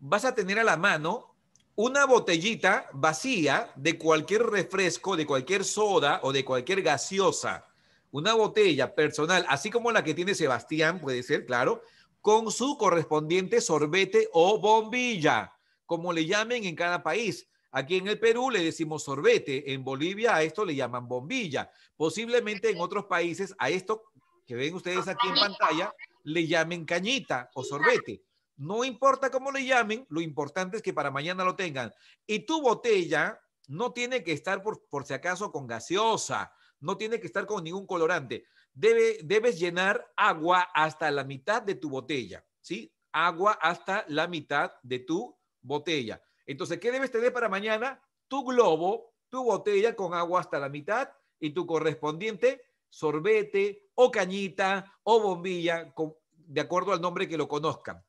vas a tener a la mano una botellita vacía de cualquier refresco, de cualquier soda o de cualquier gaseosa. Una botella personal, así como la que tiene Sebastián, puede ser, claro, con su correspondiente sorbete o bombilla, como le llamen en cada país. Aquí en el Perú le decimos sorbete, en Bolivia a esto le llaman bombilla. Posiblemente en otros países a esto que ven ustedes aquí en pantalla le llamen cañita o sorbete. No importa cómo le llamen, lo importante es que para mañana lo tengan. Y tu botella no tiene que estar, por, por si acaso, con gaseosa, no tiene que estar con ningún colorante. Debe, debes llenar agua hasta la mitad de tu botella, ¿sí? Agua hasta la mitad de tu botella. Entonces, ¿qué debes tener para mañana? Tu globo, tu botella con agua hasta la mitad y tu correspondiente sorbete o cañita o bombilla, de acuerdo al nombre que lo conozcan.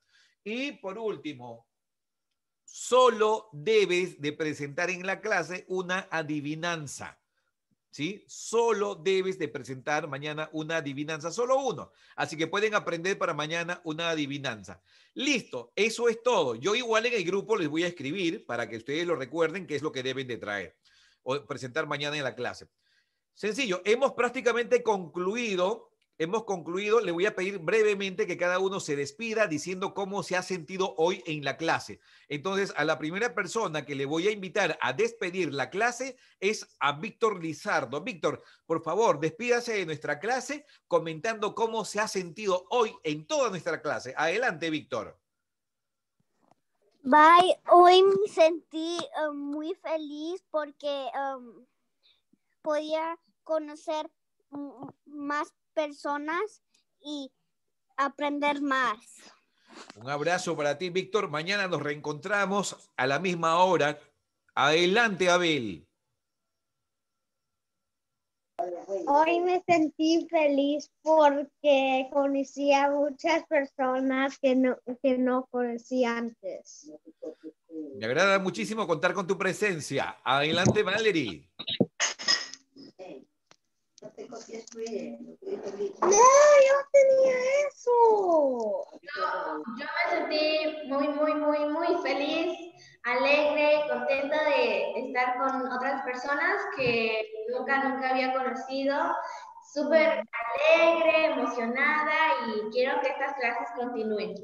Y por último, solo debes de presentar en la clase una adivinanza. ¿Sí? Solo debes de presentar mañana una adivinanza, solo uno. Así que pueden aprender para mañana una adivinanza. Listo, eso es todo. Yo igual en el grupo les voy a escribir para que ustedes lo recuerden qué es lo que deben de traer o presentar mañana en la clase. Sencillo, hemos prácticamente concluido hemos concluido. Le voy a pedir brevemente que cada uno se despida diciendo cómo se ha sentido hoy en la clase. Entonces, a la primera persona que le voy a invitar a despedir la clase es a Víctor Lizardo. Víctor, por favor, despídase de nuestra clase comentando cómo se ha sentido hoy en toda nuestra clase. Adelante, Víctor. Bye, hoy me sentí eh, muy feliz porque eh, podía conocer mm, más personas y aprender más. Un abrazo para ti, Víctor. Mañana nos reencontramos a la misma hora. Adelante, Abel. Hoy me sentí feliz porque conocí a muchas personas que no, que conocí antes. Me agrada muchísimo contar con tu presencia. Adelante, Valerie. No, yo tenía eso. Yo, me sentí muy, muy, muy, muy feliz, alegre, contenta de, estar con otras personas que nunca, nunca había conocido. Súper alegre, emocionada y quiero que estas clases continúen.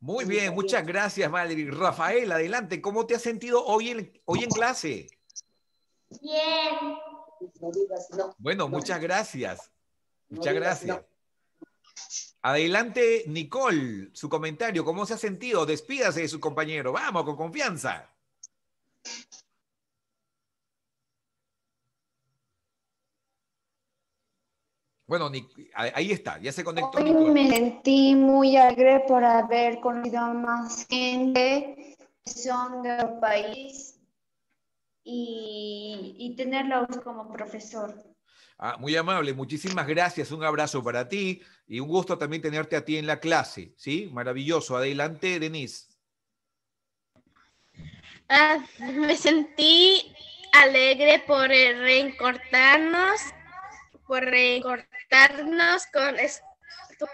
Muy bien, muchas gracias, Madrid. Rafael, adelante, ¿cómo te has sentido hoy hoy en clase? Bien, bueno, muchas gracias. Muchas gracias. Adelante, Nicole, su comentario. ¿Cómo se ha sentido? Despídase de su compañero. Vamos, con confianza. Bueno, ahí está, ya se conectó. Hoy me sentí muy alegre por haber conocido a más gente que son de país y, tenerlo como profesor. Ah, muy amable, muchísimas gracias, un abrazo para ti y un gusto también tenerte a ti en la clase, ¿sí? Maravilloso, adelante, Denise. Ah, me sentí alegre por eh, reincortarnos, por reincortarnos con,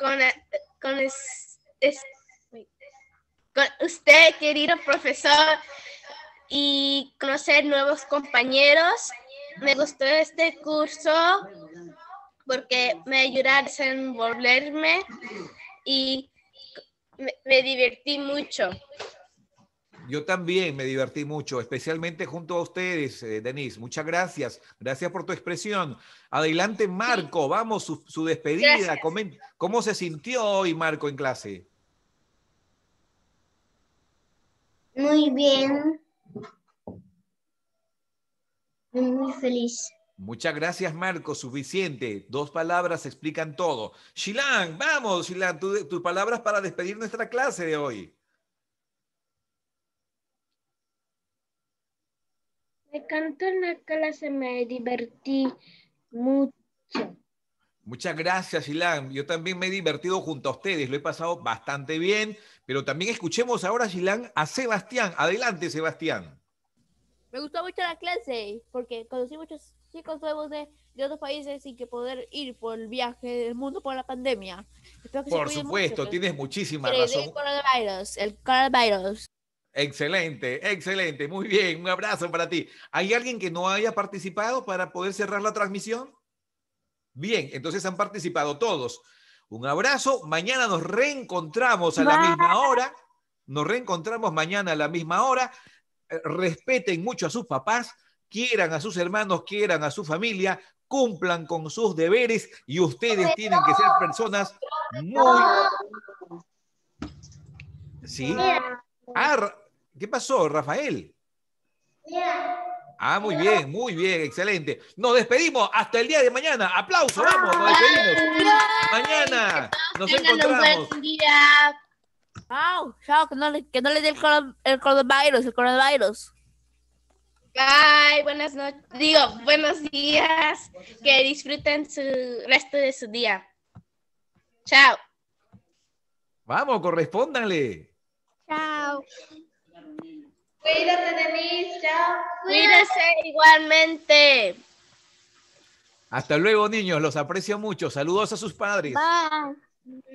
con, eh, con, con usted, querido profesor y conocer nuevos compañeros. Me gustó este curso porque me ayudaron a desenvolverme y me, divertí mucho. Yo también me divertí mucho, especialmente junto a ustedes, eh, Denise. Muchas gracias. Gracias por tu expresión. Adelante, Marco. Vamos, su, despedida. ¿Cómo se sintió hoy, Marco, en clase? Muy bien. Muy feliz. Muchas gracias, Marco. Suficiente. Dos palabras explican todo. Shilan, vamos, Shilan, tus palabras para despedir nuestra clase de hoy. Me encantó la clase, me divertí mucho. Muchas gracias, Shilan. Yo también me he divertido junto a ustedes, lo he pasado bastante bien, pero también escuchemos ahora, Shilan, a Sebastián. Adelante, Sebastián. Me gustó mucho la clase porque conocí muchos chicos nuevos de, de otros países sin que poder ir por el viaje del mundo por la pandemia. por supuesto, tienes muchísima razón. El coronavirus, el coronavirus. Excelente, excelente, muy bien, un abrazo para ti. ¿Hay alguien que no haya participado para poder cerrar la transmisión? Bien, entonces han participado todos. Un abrazo, mañana nos reencontramos a la misma hora. Nos reencontramos mañana a la misma hora. Eh, respeten mucho a sus papás, quieran a sus hermanos, quieran a su familia, cumplan con sus deberes y ustedes tienen que ser personas muy... ¿Sí? Ah, ¿Qué pasó, Rafael? Ah, muy bien, muy bien, excelente. Nos despedimos hasta el día de mañana. Aplauso, vamos, nos despedimos. Mañana nos encontramos. Chao, chao, que no le, dé el, coronavirus, el coronavirus. Bye, buenas noches, digo, buenos días, que disfruten su resto de su día. Chao. Vamos, correspondanle Chao. Cuídate, Denise, chao. Cuídese igualmente. Hasta luego, niños, los aprecio mucho. Saludos a sus padres. Bye.